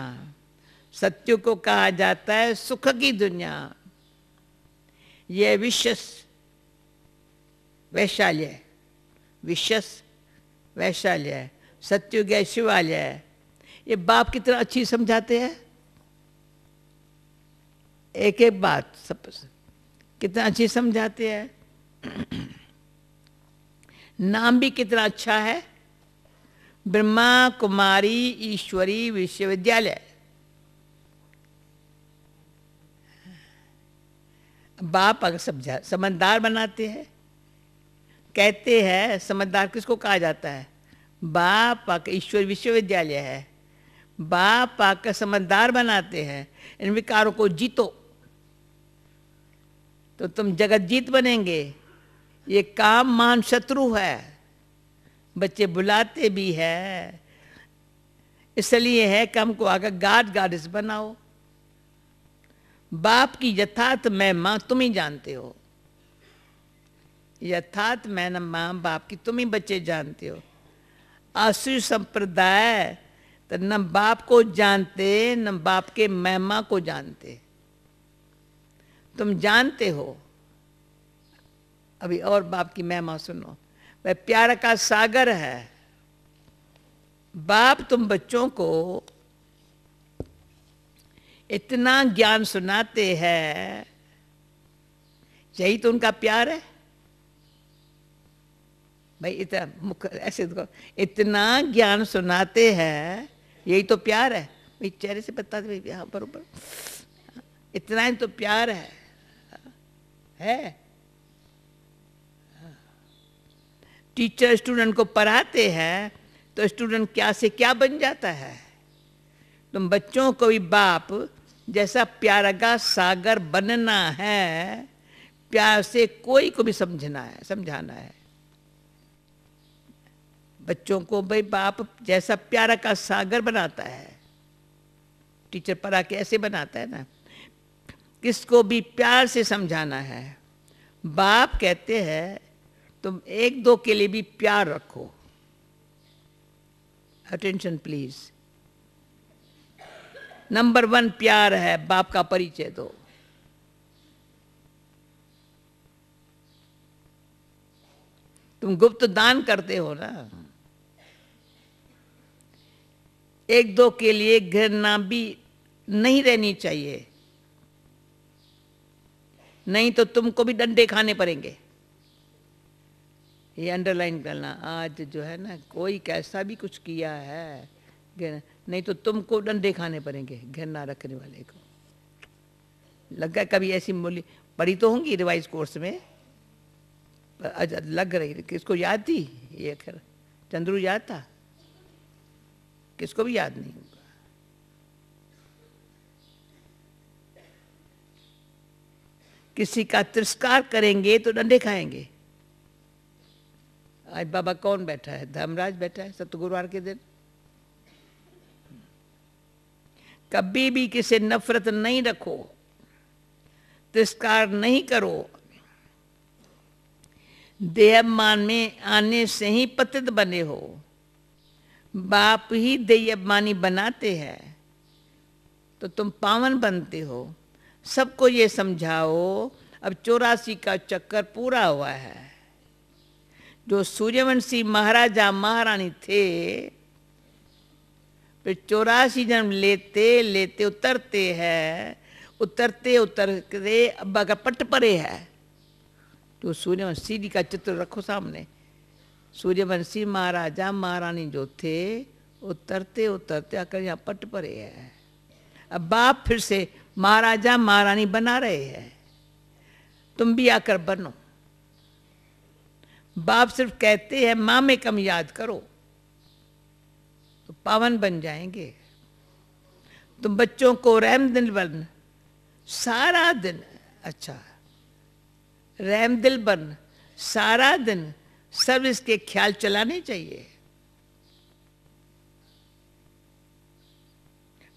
सत्य को कहा जाता है सुख की दुनिया यह विश्वस वैशाल्य विश्वस वैशाल्य सत्यु है शिवालय है ये बाप कितना अच्छी समझाते हैं एक एक बात सब कितना अच्छे समझाते हैं नाम भी कितना अच्छा है ब्रह्मा कुमारी ईश्वरी विश्वविद्यालय बाप अगर समझा समझदार बनाते हैं कहते हैं समझदार किसको कहा जाता है बाप आकर ईश्वर विश्वविद्यालय है बाप आकर समझदार बनाते हैं इन विकारों को जीतो तो तुम जगतजीत बनेंगे ये काम मान शत्रु है बच्चे बुलाते भी है इसलिए है कम को आगे गाड गाडिस बनाओ बाप की यथार्थ महिमा तुम ही जानते हो यथार्थ माँ बाप की तुम ही बच्चे जानते हो आसु संप्रदाय तो न बाप को जानते न बाप के महिमा को जानते तुम जानते हो अभी और बाप की महिमा सुनो वह प्यार का सागर है बाप तुम बच्चों को इतना ज्ञान सुनाते हैं यही तो उनका प्यार है भाई इतना मुख ऐसे तो इतना ज्ञान सुनाते हैं यही तो प्यार है भाई चेहरे से बता दे भाई हाँ बरोबर इतना ही तो प्यार है है टीचर स्टूडेंट को पढ़ाते हैं तो स्टूडेंट क्या से क्या बन जाता है तुम तो बच्चों को भी बाप जैसा प्यारा का सागर बनना है प्यार से कोई को भी समझना है समझाना है बच्चों को भाई बाप जैसा प्यारा का सागर बनाता है टीचर पढ़ा के ऐसे बनाता है ना किसको भी प्यार से समझाना है बाप कहते हैं तुम एक दो के लिए भी प्यार रखो अटेंशन प्लीज नंबर वन प्यार है बाप का परिचय दो तुम गुप्त दान करते हो ना एक दो के लिए घृणा भी नहीं रहनी चाहिए नहीं तो तुमको भी डंडे खाने पड़ेंगे ये अंडरलाइन करना आज जो है ना कोई कैसा भी कुछ किया है नहीं तो तुमको डंडे खाने पड़ेंगे घृणा रखने वाले को लग गया कभी ऐसी मूल्य पढ़ी तो होंगी रिवाइज कोर्स में लग रही किसको याद थी ये खैर चंद्रू याद था किसको भी याद नहीं किसी का तिरस्कार करेंगे तो डंडे खाएंगे आज बाबा कौन बैठा है धर्मराज बैठा है सतगुरुवार के दिन कभी भी किसे नफरत नहीं रखो तिरस्कार नहीं करो देहमान में आने से ही पतित बने हो बाप ही देयमानी बनाते हैं तो तुम पावन बनते हो सबको ये समझाओ अब चौरासी का चक्कर पूरा हुआ है जो सूर्यवंशी महाराजा महारानी थे फिर चौरासी जन्म लेते लेते उतरते हैं उतरते उतरते अब अगर पट परे है तो सूर्यवंशी जी का चित्र रखो सामने सूर्यवंशी महाराजा महारानी जो थे उतरते उतरते आकर यहाँ पट परे है अब बाप फिर से महाराजा महारानी बना रहे हैं तुम भी आकर बनो बाप सिर्फ कहते हैं माँ में कम याद करो तो पावन बन जाएंगे तुम बच्चों को रहम दिल बन सारा दिन अच्छा रहम दिल बन सारा दिन सब इसके ख्याल चलाने चाहिए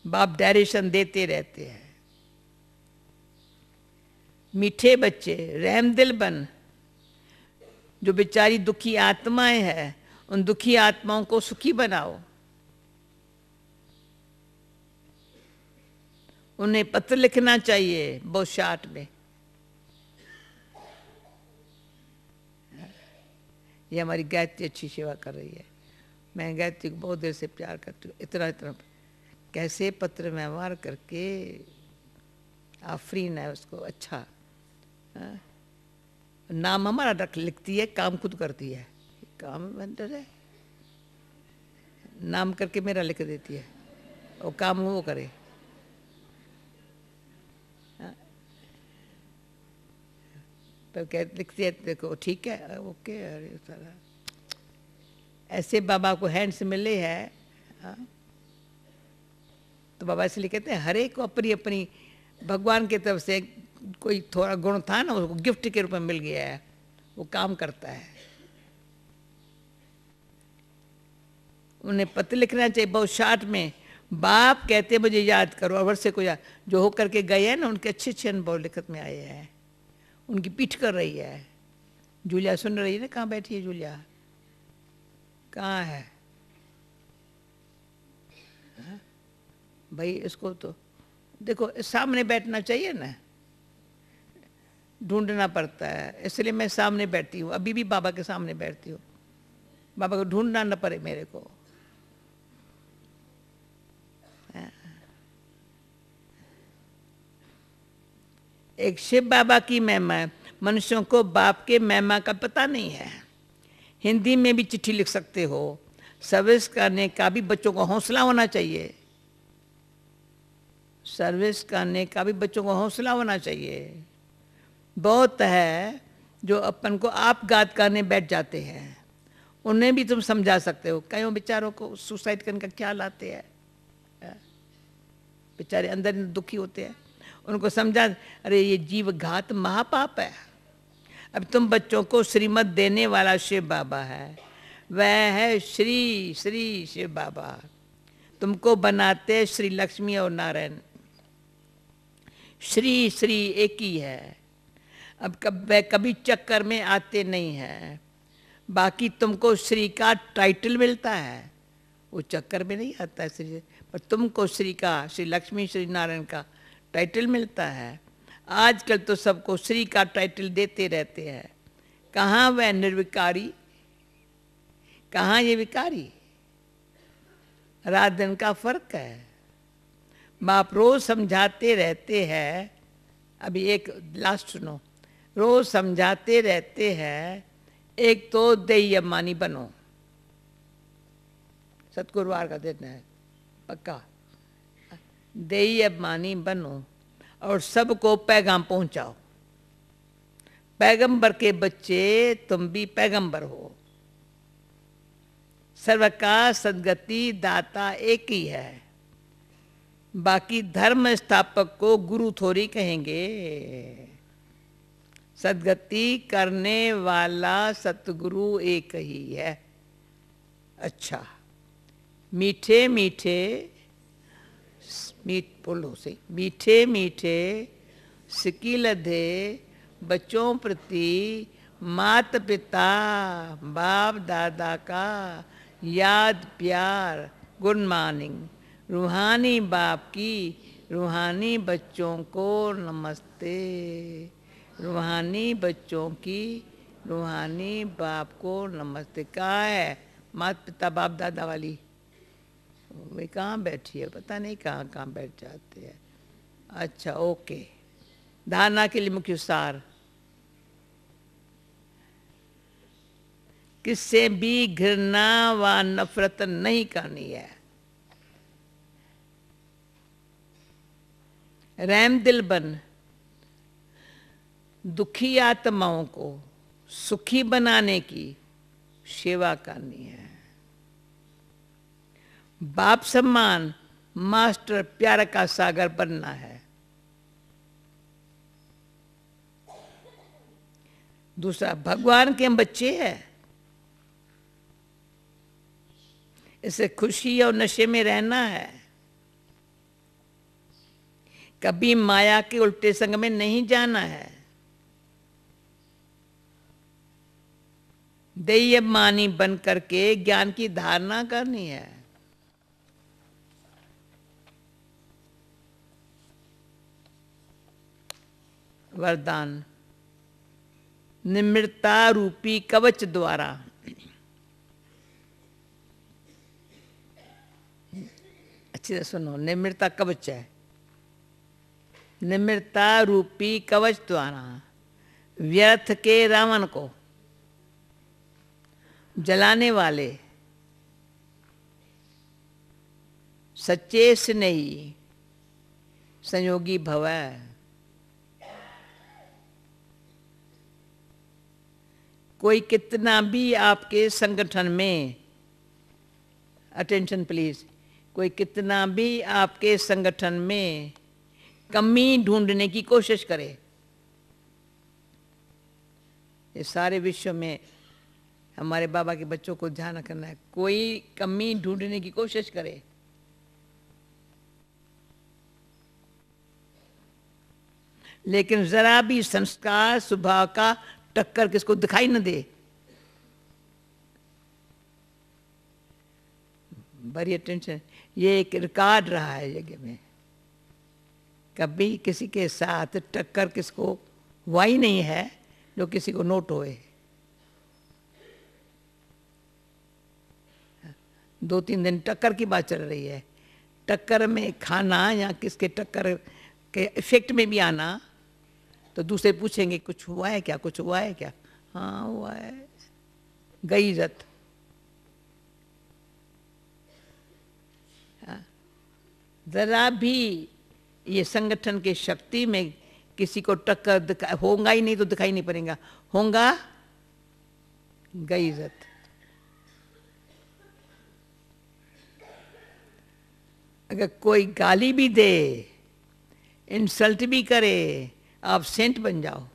बाप डायरेक्शन देते रहते हैं मीठे बच्चे दिल बन जो बेचारी दुखी आत्माएं हैं उन दुखी आत्माओं को सुखी बनाओ उन्हें पत्र लिखना चाहिए शार्ट में ये हमारी गायत्री अच्छी सेवा कर रही है मैं गायत्री को बहुत देर से प्यार करती हूँ इतना इतना कैसे पत्र व्यवहार करके आफरीन है उसको अच्छा नाम हमारा रख लिखती है काम खुद करती है काम वेंडर है नाम करके मेरा लिख देती है और काम वो करे हाँ। तो कह लिखती है देखो ठीक है ओके अरे सारा ऐसे बाबा को हैंड्स मिले है आ? हाँ। तो बाबा इसलिए कहते हैं हरेक को अपनी अपनी भगवान की तरफ से कोई थोड़ा गुण था ना उसको गिफ्ट के रूप में मिल गया है वो काम करता है उन्हें पत्र लिखना चाहिए बहुत शार्ट में बाप कहते मुझे याद करो अवर से को याद जो होकर के गए हैं ना उनके अच्छे अच्छे अनुभव लिखत में आए हैं उनकी पीठ कर रही है जूलिया सुन रही है ना कहाँ बैठी है जूलिया कहाँ है हाँ? भाई इसको तो देखो सामने बैठना चाहिए ना ढूंढना पड़ता है इसलिए मैं सामने बैठती हूँ अभी भी बाबा के सामने बैठती हूँ बाबा को ढूंढना न पड़े मेरे को एक शिव बाबा की महिमा मनुष्यों को बाप के महिमा का पता नहीं है हिंदी में भी चिट्ठी लिख सकते हो सर्विस करने का भी बच्चों को हौसला होना चाहिए सर्विस करने का भी बच्चों को हौसला होना चाहिए बहुत है जो अपन को आप गात करने बैठ जाते हैं उन्हें भी तुम समझा सकते हो कई बेचारों को सुसाइड करने का ख्याल आते हैं बेचारे अंदर दुखी होते हैं उनको समझा अरे ये जीव घात महापाप है अब तुम बच्चों को श्रीमत देने वाला शिव बाबा है वह है श्री श्री शिव बाबा तुमको बनाते श्री लक्ष्मी और नारायण श्री श्री एक ही है अब कब कभी चक्कर में आते नहीं है बाकी तुमको श्री का टाइटल मिलता है वो चक्कर में नहीं आता है श्री पर तुमको श्री का श्री लक्ष्मी श्री नारायण का टाइटल मिलता है आजकल तो सबको श्री का टाइटल देते रहते हैं कहाँ वह निर्विकारी कहाँ ये विकारी रात दिन का फर्क है बाप रोज समझाते रहते हैं अभी एक लास्ट सुनो रोज समझाते रहते हैं एक तो दही अम्मानी बनो सतगुरुवार का दिन है पक्का दही अम्मानी बनो और सबको पैगाम पहुंचाओ पैगंबर के बच्चे तुम भी पैगंबर हो सर्व का सदगति दाता एक ही है बाकी धर्म स्थापक को गुरु थोड़ी कहेंगे सदगति करने वाला सतगुरु एक ही है अच्छा मीठे मीठे मीठ बोलो से मीठे मीठे सिकिल दे बच्चों प्रति मात पिता बाप दादा का याद प्यार गुड मॉर्निंग रूहानी बाप की रूहानी बच्चों को नमस्ते रूहानी बच्चों की रूहानी बाप को नमस्ते कहाँ है माता पिता बाप दादा वाली वे कहाँ बैठी है पता नहीं कहाँ कहाँ बैठ जाते हैं अच्छा ओके धारणा के लिए मुख्य सार किससे भी घृणा व नफरत नहीं करनी है रहम दिल बन दुखी आत्माओं को सुखी बनाने की सेवा करनी है बाप सम्मान मास्टर प्यार का सागर बनना है दूसरा भगवान के हम बच्चे हैं इसे खुशी और नशे में रहना है कभी माया के उल्टे संग में नहीं जाना है दैयमानी बन करके ज्ञान की धारणा करनी है वरदान निमृता रूपी कवच द्वारा अच्छी तरह सुनो निमृता कवच है निमृता रूपी कवच द्वारा व्यर्थ के रावण को जलाने वाले सच्चे स्नेही संयोगी भव कोई कितना भी आपके संगठन में अटेंशन प्लीज कोई कितना भी आपके संगठन में कमी ढूंढने की कोशिश करे ये सारे विश्व में हमारे बाबा के बच्चों को ध्यान रखना है कोई कमी ढूंढने की कोशिश करे लेकिन जरा भी संस्कार स्वभाव का टक्कर किसको दिखाई न दे बड़ी अटेंशन ये एक रिकॉर्ड रहा है यज्ञ में कभी किसी के साथ टक्कर किसको हुआ ही नहीं है जो किसी को नोट होए दो तीन दिन टक्कर की बात चल रही है टक्कर में खाना या किसके टक्कर के इफेक्ट में भी आना तो दूसरे पूछेंगे कुछ हुआ है क्या कुछ हुआ है क्या हाँ हुआ है गई इज्जत हाँ। जरा भी ये संगठन के शक्ति में किसी को टक्कर होगा ही नहीं तो दिखाई नहीं पड़ेगा होगा गई इज्जत अगर कोई गाली भी दे इंसल्ट भी करे आप सेंट बन जाओ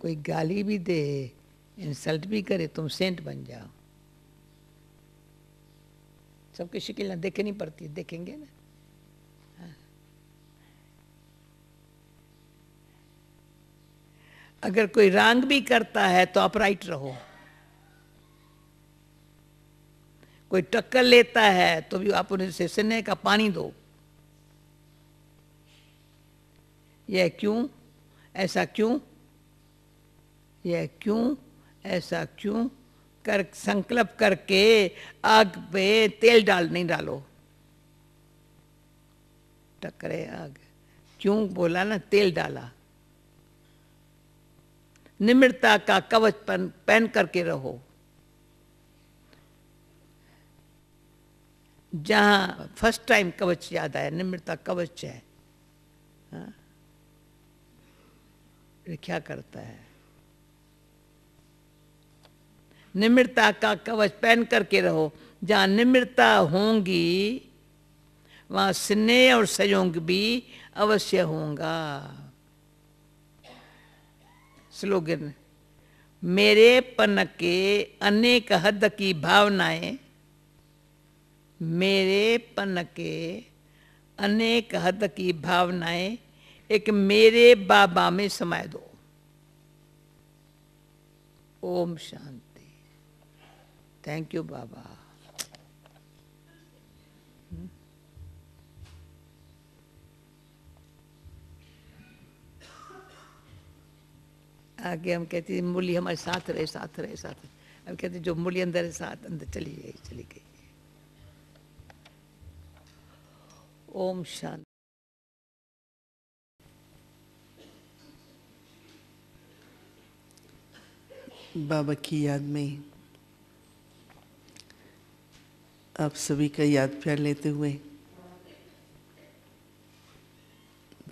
कोई गाली भी दे इंसल्ट भी करे तुम सेंट बन जाओ सबकी शिकिल ना देखनी पड़ती देखेंगे ना हाँ। अगर कोई रंग भी करता है तो आप राइट रहो कोई टक्कर लेता है तो भी आप उनसे सिने का पानी दो यह क्यों ऐसा क्यों यह क्यों ऐसा क्यों कर संकल्प करके आग पे तेल डाल नहीं डालो टकरे आग क्यों बोला ना तेल डाला निम्रता का कवच पहन करके रहो जहाँ फर्स्ट टाइम कवच याद आया निम्रता कवच है हाँ? क्या करता है निम्रता का कवच पहन करके रहो जहाँ निम्रता होंगी वहाँ स्नेह और सहयोग भी अवश्य होगा स्लोगन मेरे पन के अनेक हद की भावनाएं मेरे पन के अनेक हद की भावनाएं एक मेरे बाबा में समाय दो ओम शांति थैंक यू बाबा आगे हम कहते मूल्य हमारे साथ रहे साथ रहे साथ रहे अब कहते जो मूल्य अंदर है साथ अंदर चली गई चली गई ओम शांति बाबा की याद में आप सभी का याद प्यार लेते हुए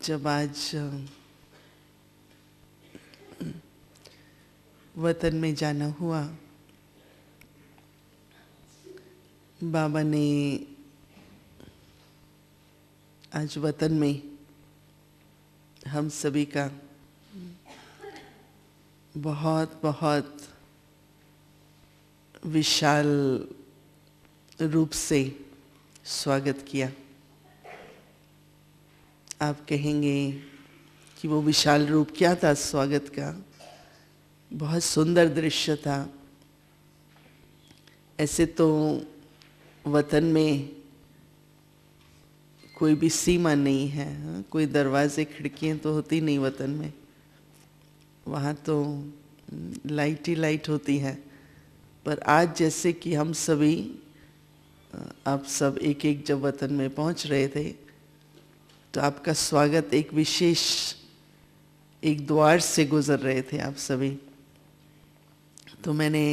जब आज वतन में जाना हुआ बाबा ने आज वतन में हम सभी का बहुत बहुत विशाल रूप से स्वागत किया आप कहेंगे कि वो विशाल रूप क्या था स्वागत का बहुत सुंदर दृश्य था ऐसे तो वतन में कोई भी सीमा नहीं है हाँ? कोई दरवाजे खिड़कियाँ तो होती नहीं वतन में वहाँ तो लाइट ही लाइट होती है पर आज जैसे कि हम सभी आप सब एक एक जब वतन में पहुँच रहे थे तो आपका स्वागत एक विशेष एक द्वार से गुजर रहे थे आप सभी तो मैंने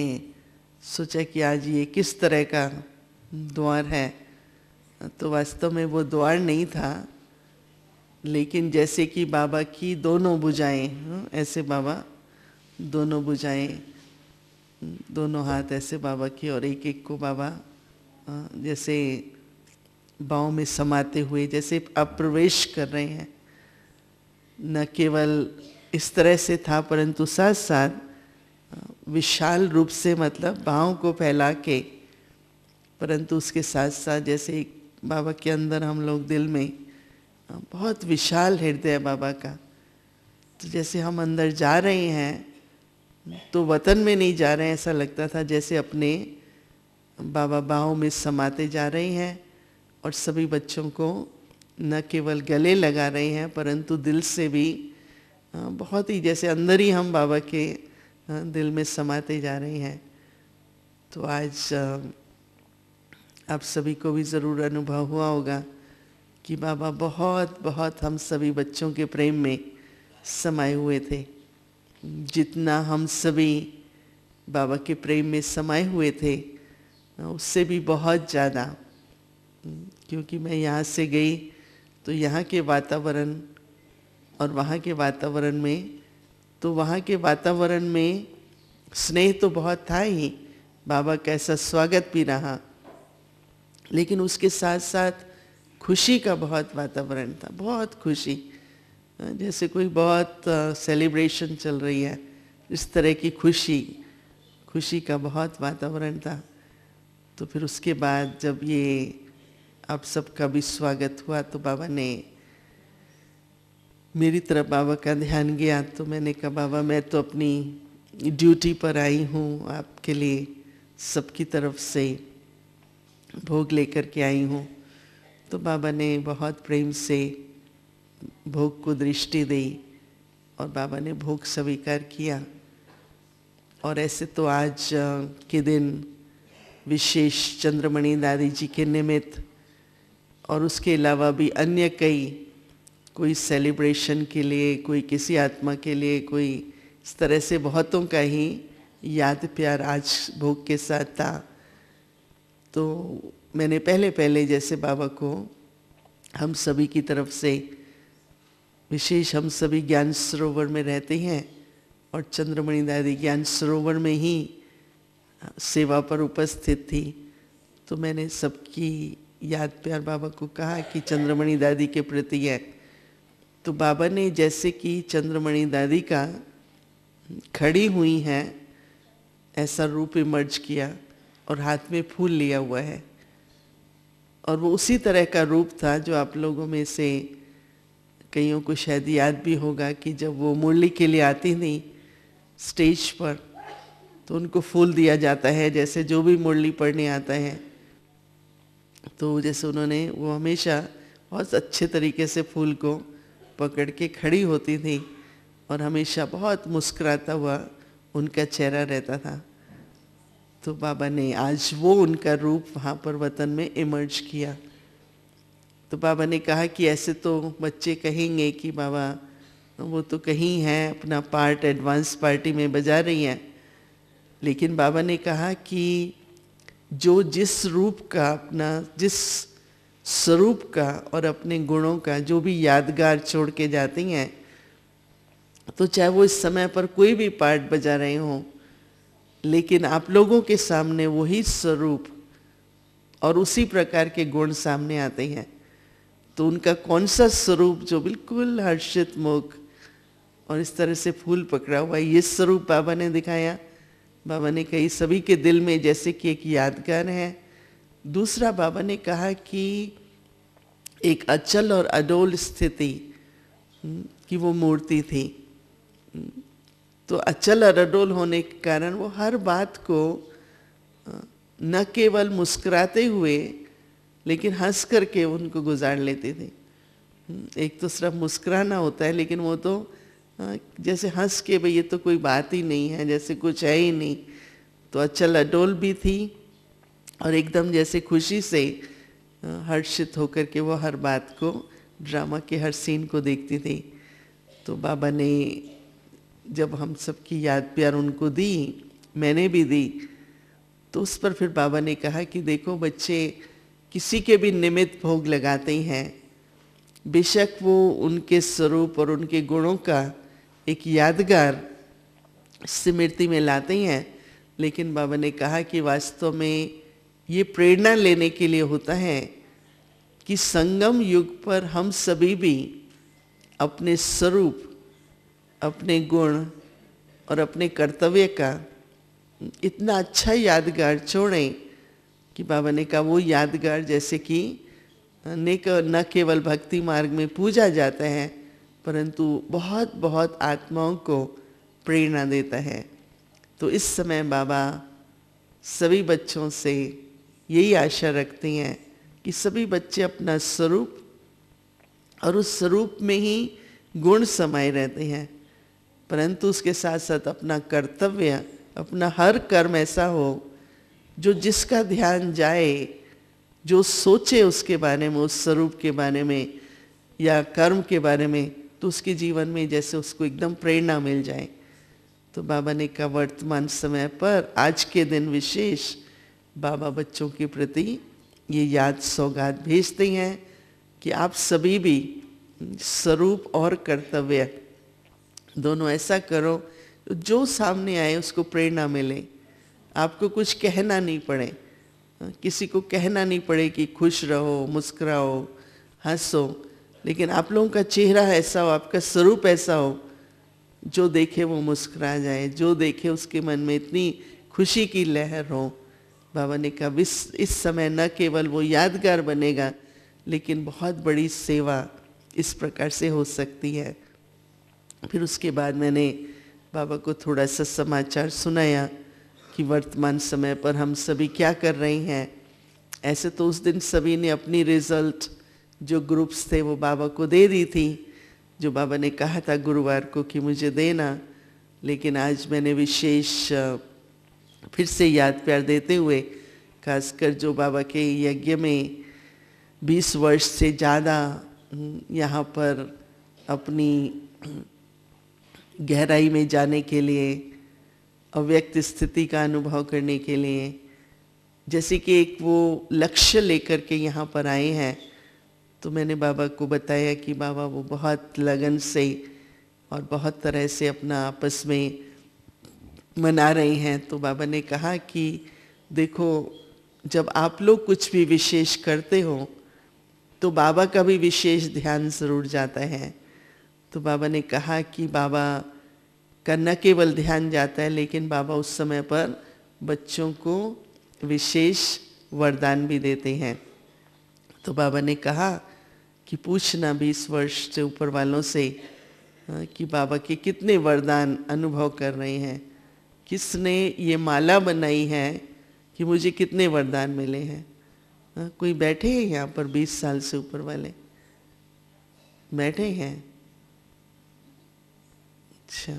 सोचा कि आज ये किस तरह का द्वार है तो वास्तव में वो द्वार नहीं था लेकिन जैसे कि बाबा की दोनों बुझाएं हाँ, ऐसे बाबा दोनों बुझाएं दोनों हाथ ऐसे बाबा की और एक एक को बाबा हाँ, जैसे बाँव में समाते हुए जैसे आप प्रवेश कर रहे हैं न केवल इस तरह से था परंतु साथ साथ हाँ, विशाल रूप से मतलब बाहों को फैला के परंतु उसके साथ साथ जैसे एक बाबा के अंदर हम लोग दिल में बहुत विशाल हृदय है बाबा का तो जैसे हम अंदर जा रहे हैं तो वतन में नहीं जा रहे हैं ऐसा लगता था जैसे अपने बाबा बाहों में समाते जा रहे हैं और सभी बच्चों को न केवल गले लगा रहे हैं परंतु दिल से भी बहुत ही जैसे अंदर ही हम बाबा के दिल में समाते जा रहे हैं तो आज आप सभी को भी ज़रूर अनुभव हुआ होगा कि बाबा बहुत बहुत हम सभी बच्चों के प्रेम में समाये हुए थे जितना हम सभी बाबा के प्रेम में समाये हुए थे उससे भी बहुत ज़्यादा क्योंकि मैं यहाँ से गई तो यहाँ के वातावरण और वहाँ के वातावरण में तो वहाँ के वातावरण में स्नेह तो बहुत था ही बाबा कैसा स्वागत भी रहा लेकिन उसके साथ साथ खुशी का बहुत वातावरण था बहुत खुशी जैसे कोई बहुत सेलिब्रेशन चल रही है इस तरह की खुशी खुशी का बहुत वातावरण था तो फिर उसके बाद जब ये आप सबका भी स्वागत हुआ तो बाबा ने मेरी तरफ बाबा का ध्यान गया तो मैंने कहा बाबा मैं तो अपनी ड्यूटी पर आई हूँ आपके लिए सबकी तरफ से भोग लेकर के आई हूँ तो बाबा ने बहुत प्रेम से भोग को दृष्टि दी और बाबा ने भोग स्वीकार किया और ऐसे तो आज के दिन विशेष चंद्रमणि दादी जी के निमित्त और उसके अलावा भी अन्य कई कोई सेलिब्रेशन के लिए कोई किसी आत्मा के लिए कोई इस तरह से बहुतों का ही याद प्यार आज भोग के साथ था तो मैंने पहले पहले जैसे बाबा को हम सभी की तरफ से विशेष हम सभी ज्ञान सरोवर में रहते हैं और चंद्रमणि दादी ज्ञान सरोवर में ही सेवा पर उपस्थित थी तो मैंने सबकी याद प्यार बाबा को कहा कि चंद्रमणि दादी के प्रति है तो बाबा ने जैसे कि चंद्रमणि दादी का खड़ी हुई हैं ऐसा रूप इमर्ज किया और हाथ में फूल लिया हुआ है और वो उसी तरह का रूप था जो आप लोगों में से कईयों को शायद याद भी होगा कि जब वो मुरली के लिए आती थी स्टेज पर तो उनको फूल दिया जाता है जैसे जो भी मुरली पढ़ने आता है तो जैसे उन्होंने वो हमेशा बहुत अच्छे तरीके से फूल को पकड़ के खड़ी होती थी और हमेशा बहुत मुस्कुराता हुआ उनका चेहरा रहता था तो बाबा ने आज वो उनका रूप वहाँ पर वतन में इमर्ज किया तो बाबा ने कहा कि ऐसे तो बच्चे कहेंगे कि बाबा वो तो कहीं हैं अपना पार्ट एडवांस पार्टी में बजा रही हैं लेकिन बाबा ने कहा कि जो जिस रूप का अपना जिस स्वरूप का और अपने गुणों का जो भी यादगार छोड़ के जाती हैं तो चाहे वो इस समय पर कोई भी पार्ट बजा रहे हों लेकिन आप लोगों के सामने वही स्वरूप और उसी प्रकार के गुण सामने आते हैं तो उनका कौन सा स्वरूप जो बिल्कुल हर्षित मुख और इस तरह से फूल पकड़ा हुआ ये स्वरूप बाबा ने दिखाया बाबा ने कही सभी के दिल में जैसे कि एक यादगार है दूसरा बाबा ने कहा कि एक अचल और अडोल स्थिति हम्म, की वो मूर्ति थी हम्म, तो अचल अरडोल होने के कारण वो हर बात को न केवल मुस्कुराते हुए लेकिन हंस करके उनको गुजार लेते थे हम्म, एक तो सिर्फ मुस्कुराना होता है लेकिन वो तो जैसे हंस के भाई ये तो कोई बात ही नहीं है जैसे कुछ है ही नहीं तो अचल अडोल भी थी और एकदम जैसे खुशी से हर्षित होकर के वो हर बात को ड्रामा के हर सीन को देखती थी तो बाबा ने जब हम सबकी याद प्यार उनको दी मैंने भी दी तो उस पर फिर बाबा ने कहा कि देखो बच्चे किसी के भी निमित्त भोग लगाते हैं बेशक वो उनके स्वरूप और उनके गुणों का एक यादगार स्मृति में लाते हैं लेकिन बाबा ने कहा कि वास्तव में ये प्रेरणा लेने के लिए होता है कि संगम युग पर हम सभी भी अपने स्वरूप अपने गुण और अपने कर्तव्य का इतना अच्छा यादगार छोड़ें कि बाबा ने कहा वो यादगार जैसे कि ने न केवल भक्ति मार्ग में पूजा जाता है परंतु बहुत बहुत आत्माओं को प्रेरणा देता है तो इस समय बाबा सभी बच्चों से यही आशा रखते हैं कि सभी बच्चे अपना स्वरूप और उस स्वरूप में ही गुण समाये रहते हैं परंतु उसके साथ साथ अपना कर्तव्य अपना हर कर्म ऐसा हो जो जिसका ध्यान जाए जो सोचे उसके बारे में उस स्वरूप के बारे में या कर्म के बारे में तो उसके जीवन में जैसे उसको एकदम प्रेरणा मिल जाए तो बाबा ने कहा वर्तमान समय पर आज के दिन विशेष बाबा बच्चों के प्रति ये याद सौगात भेजते हैं कि आप सभी भी स्वरूप और कर्तव्य दोनों ऐसा करो जो सामने आए उसको प्रेरणा मिले आपको कुछ कहना नहीं पड़े किसी को कहना नहीं पड़े कि खुश रहो मुस्कराओ हंसो लेकिन आप लोगों का चेहरा ऐसा हो आपका स्वरूप ऐसा हो जो देखे वो मुस्करा जाए जो देखे उसके मन में इतनी खुशी की लहर हो बाबा ने कहा इस इस समय न केवल वो यादगार बनेगा लेकिन बहुत बड़ी सेवा इस प्रकार से हो सकती है फिर उसके बाद मैंने बाबा को थोड़ा सा समाचार सुनाया कि वर्तमान समय पर हम सभी क्या कर रहे हैं ऐसे तो उस दिन सभी ने अपनी रिजल्ट जो ग्रुप्स थे वो बाबा को दे दी थी जो बाबा ने कहा था गुरुवार को कि मुझे देना लेकिन आज मैंने विशेष फिर से याद प्यार देते हुए खासकर जो बाबा के यज्ञ में 20 वर्ष से ज़्यादा यहाँ पर अपनी गहराई में जाने के लिए अव्यक्त स्थिति का अनुभव करने के लिए जैसे कि एक वो लक्ष्य लेकर के यहाँ पर आए हैं तो मैंने बाबा को बताया कि बाबा वो बहुत लगन से और बहुत तरह से अपना आपस में मना रहे हैं तो बाबा ने कहा कि देखो जब आप लोग कुछ भी विशेष करते हो तो बाबा का भी विशेष ध्यान ज़रूर जाता है तो बाबा ने कहा कि बाबा का न केवल ध्यान जाता है लेकिन बाबा उस समय पर बच्चों को विशेष वरदान भी देते हैं तो बाबा ने कहा कि पूछना बीस वर्ष से ऊपर वालों से कि बाबा के कितने वरदान अनुभव कर रहे हैं किसने ये माला बनाई है कि मुझे कितने वरदान मिले हैं कोई बैठे हैं यहाँ पर बीस साल से ऊपर वाले बैठे हैं अच्छा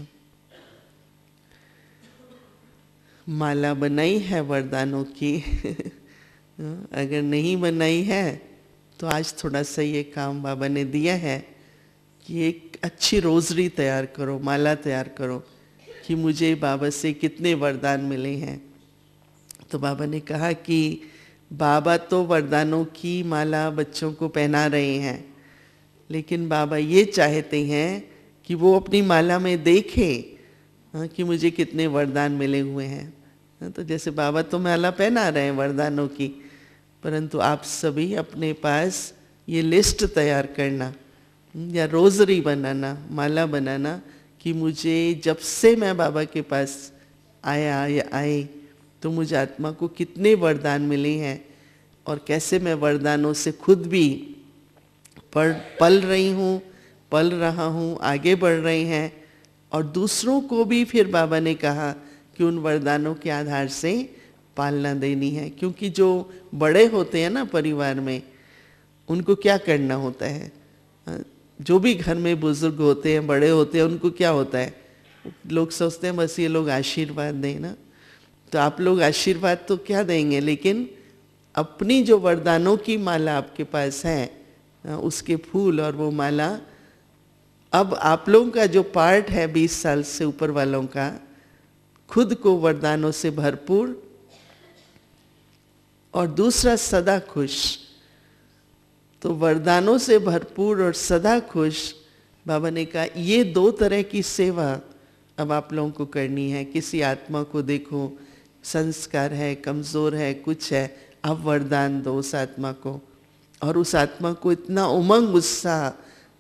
माला बनाई है वरदानों की हाँ, अगर नहीं बनाई है तो आज थोड़ा सा ये काम बाबा ने दिया है कि एक अच्छी रोजरी तैयार करो माला तैयार करो कि मुझे बाबा से कितने वरदान मिले हैं तो बाबा ने कहा कि बाबा तो वरदानों की माला बच्चों को पहना रहे हैं लेकिन बाबा ये चाहते हैं कि वो अपनी माला में देखे हाँ, कि मुझे कितने वरदान मिले हुए हैं हाँ, तो जैसे बाबा तो माला पहना रहे हैं वरदानों की परंतु आप सभी अपने पास ये लिस्ट तैयार करना या रोजरी बनाना माला बनाना कि मुझे जब से मैं बाबा के पास आया या आए तो मुझे आत्मा को कितने वरदान मिले हैं और कैसे मैं वरदानों से खुद भी पढ़ पल रही हूँ पल रहा हूँ आगे बढ़ रहे हैं और दूसरों को भी फिर बाबा ने कहा कि उन वरदानों के आधार से पालना देनी है क्योंकि जो बड़े होते हैं ना परिवार में उनको क्या करना होता है जो भी घर में बुजुर्ग होते हैं बड़े होते हैं उनको क्या होता है लोग सोचते हैं बस ये लोग आशीर्वाद दें ना तो आप लोग आशीर्वाद तो क्या देंगे लेकिन अपनी जो वरदानों की माला आपके पास है उसके फूल और वो माला अब आप लोगों का जो पार्ट है बीस साल से ऊपर वालों का खुद को वरदानों से भरपूर और दूसरा सदा खुश तो वरदानों से भरपूर और सदा खुश बाबा ने कहा ये दो तरह की सेवा अब आप लोगों को करनी है किसी आत्मा को देखो संस्कार है कमज़ोर है कुछ है अब वरदान दो उस आत्मा को और उस आत्मा को इतना उमंग उत्साह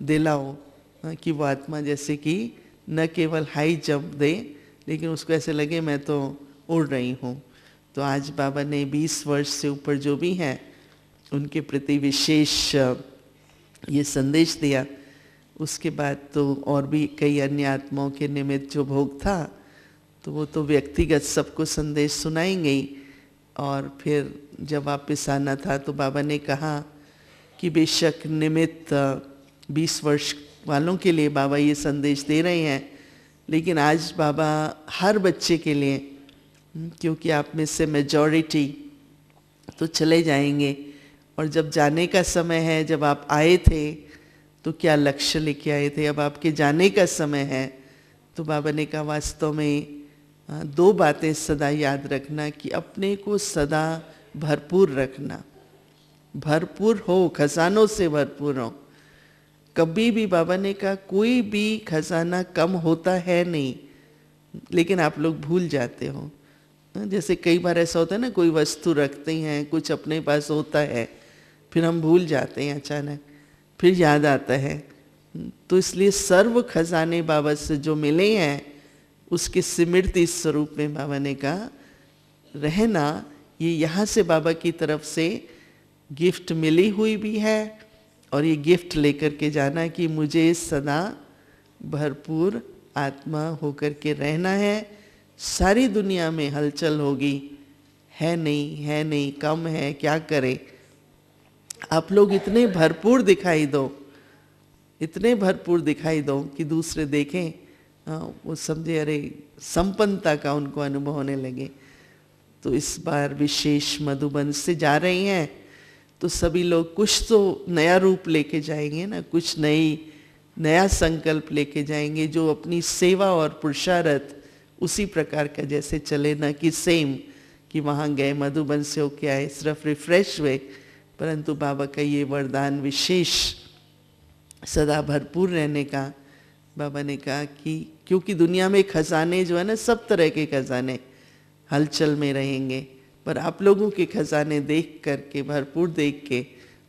दिलाओ हाँ, कि वो आत्मा जैसे कि न केवल हाई जंप दे लेकिन उसको ऐसे लगे मैं तो उड़ रही हूँ तो आज बाबा ने 20 वर्ष से ऊपर जो भी हैं उनके प्रति विशेष ये संदेश दिया उसके बाद तो और भी कई अन्य आत्माओं के निमित्त जो भोग था तो वो तो व्यक्तिगत सबको संदेश सुनाएंगे और फिर जब वापस आना था तो बाबा ने कहा कि बेशक निमित्त 20 वर्ष वालों के लिए बाबा ये संदेश दे रहे हैं लेकिन आज बाबा हर बच्चे के लिए हम्म, क्योंकि आप में से मेजॉरिटी तो चले जाएंगे और जब जाने का समय है जब आप आए थे तो क्या लक्ष्य लेके आए थे अब आपके जाने का समय है तो बाबा ने कहा वास्तव में दो बातें सदा याद रखना कि अपने को सदा भरपूर रखना भरपूर हो खजानों से भरपूर हो कभी भी बाबा ने कहा कोई भी खजाना कम होता है नहीं लेकिन आप लोग भूल जाते हो हाँ, जैसे कई बार ऐसा होता है ना कोई वस्तु रखते हैं कुछ अपने पास होता है फिर हम भूल जाते हैं अचानक फिर याद आता है हाँ, तो इसलिए सर्व खजाने बाबा से जो मिले हैं उसकी स्मृति स्वरूप में बाबा ने कहा रहना ये यहाँ से बाबा की तरफ से गिफ्ट मिली हुई भी है और ये गिफ्ट लेकर के जाना कि मुझे सदा भरपूर आत्मा होकर के रहना है सारी दुनिया में हलचल होगी है नहीं है नहीं कम है क्या करें आप लोग इतने भरपूर दिखाई दो इतने भरपूर दिखाई दो कि दूसरे देखें आ, हाँ, वो समझे अरे संपन्नता का उनको अनुभव होने लगे तो इस बार विशेष मधुबन से जा रही हैं तो सभी लोग कुछ तो नया रूप लेके जाएंगे ना कुछ नई नया संकल्प लेके जाएंगे जो अपनी सेवा और पुरुषारथ उसी प्रकार का जैसे चले ना कि सेम कि वहाँ गए मधुबन से होके आए सिर्फ रिफ्रेश हुए परंतु बाबा का ये वरदान विशेष सदा भरपूर रहने का बाबा ने कहा कि क्योंकि दुनिया में खजाने जो है ना सब तरह के खजाने हलचल में रहेंगे पर आप लोगों के खजाने देख कर के भरपूर देख के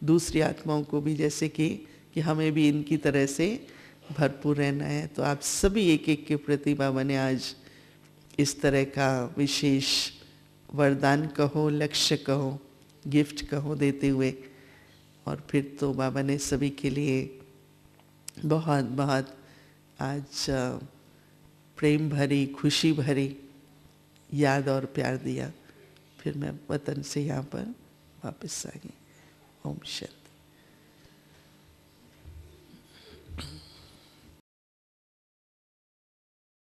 दूसरी आत्माओं को भी जैसे कि कि हमें भी इनकी तरह से भरपूर रहना है तो आप सभी एक एक के प्रति बाबा ने आज इस तरह का विशेष वरदान कहो लक्ष्य कहो गिफ्ट कहो देते हुए और फिर तो बाबा ने सभी के लिए बहुत बहुत आज प्रेम भरी खुशी भरी याद और प्यार दिया फिर मैं वतन से यहाँ पर वापस आ गई ओम शांति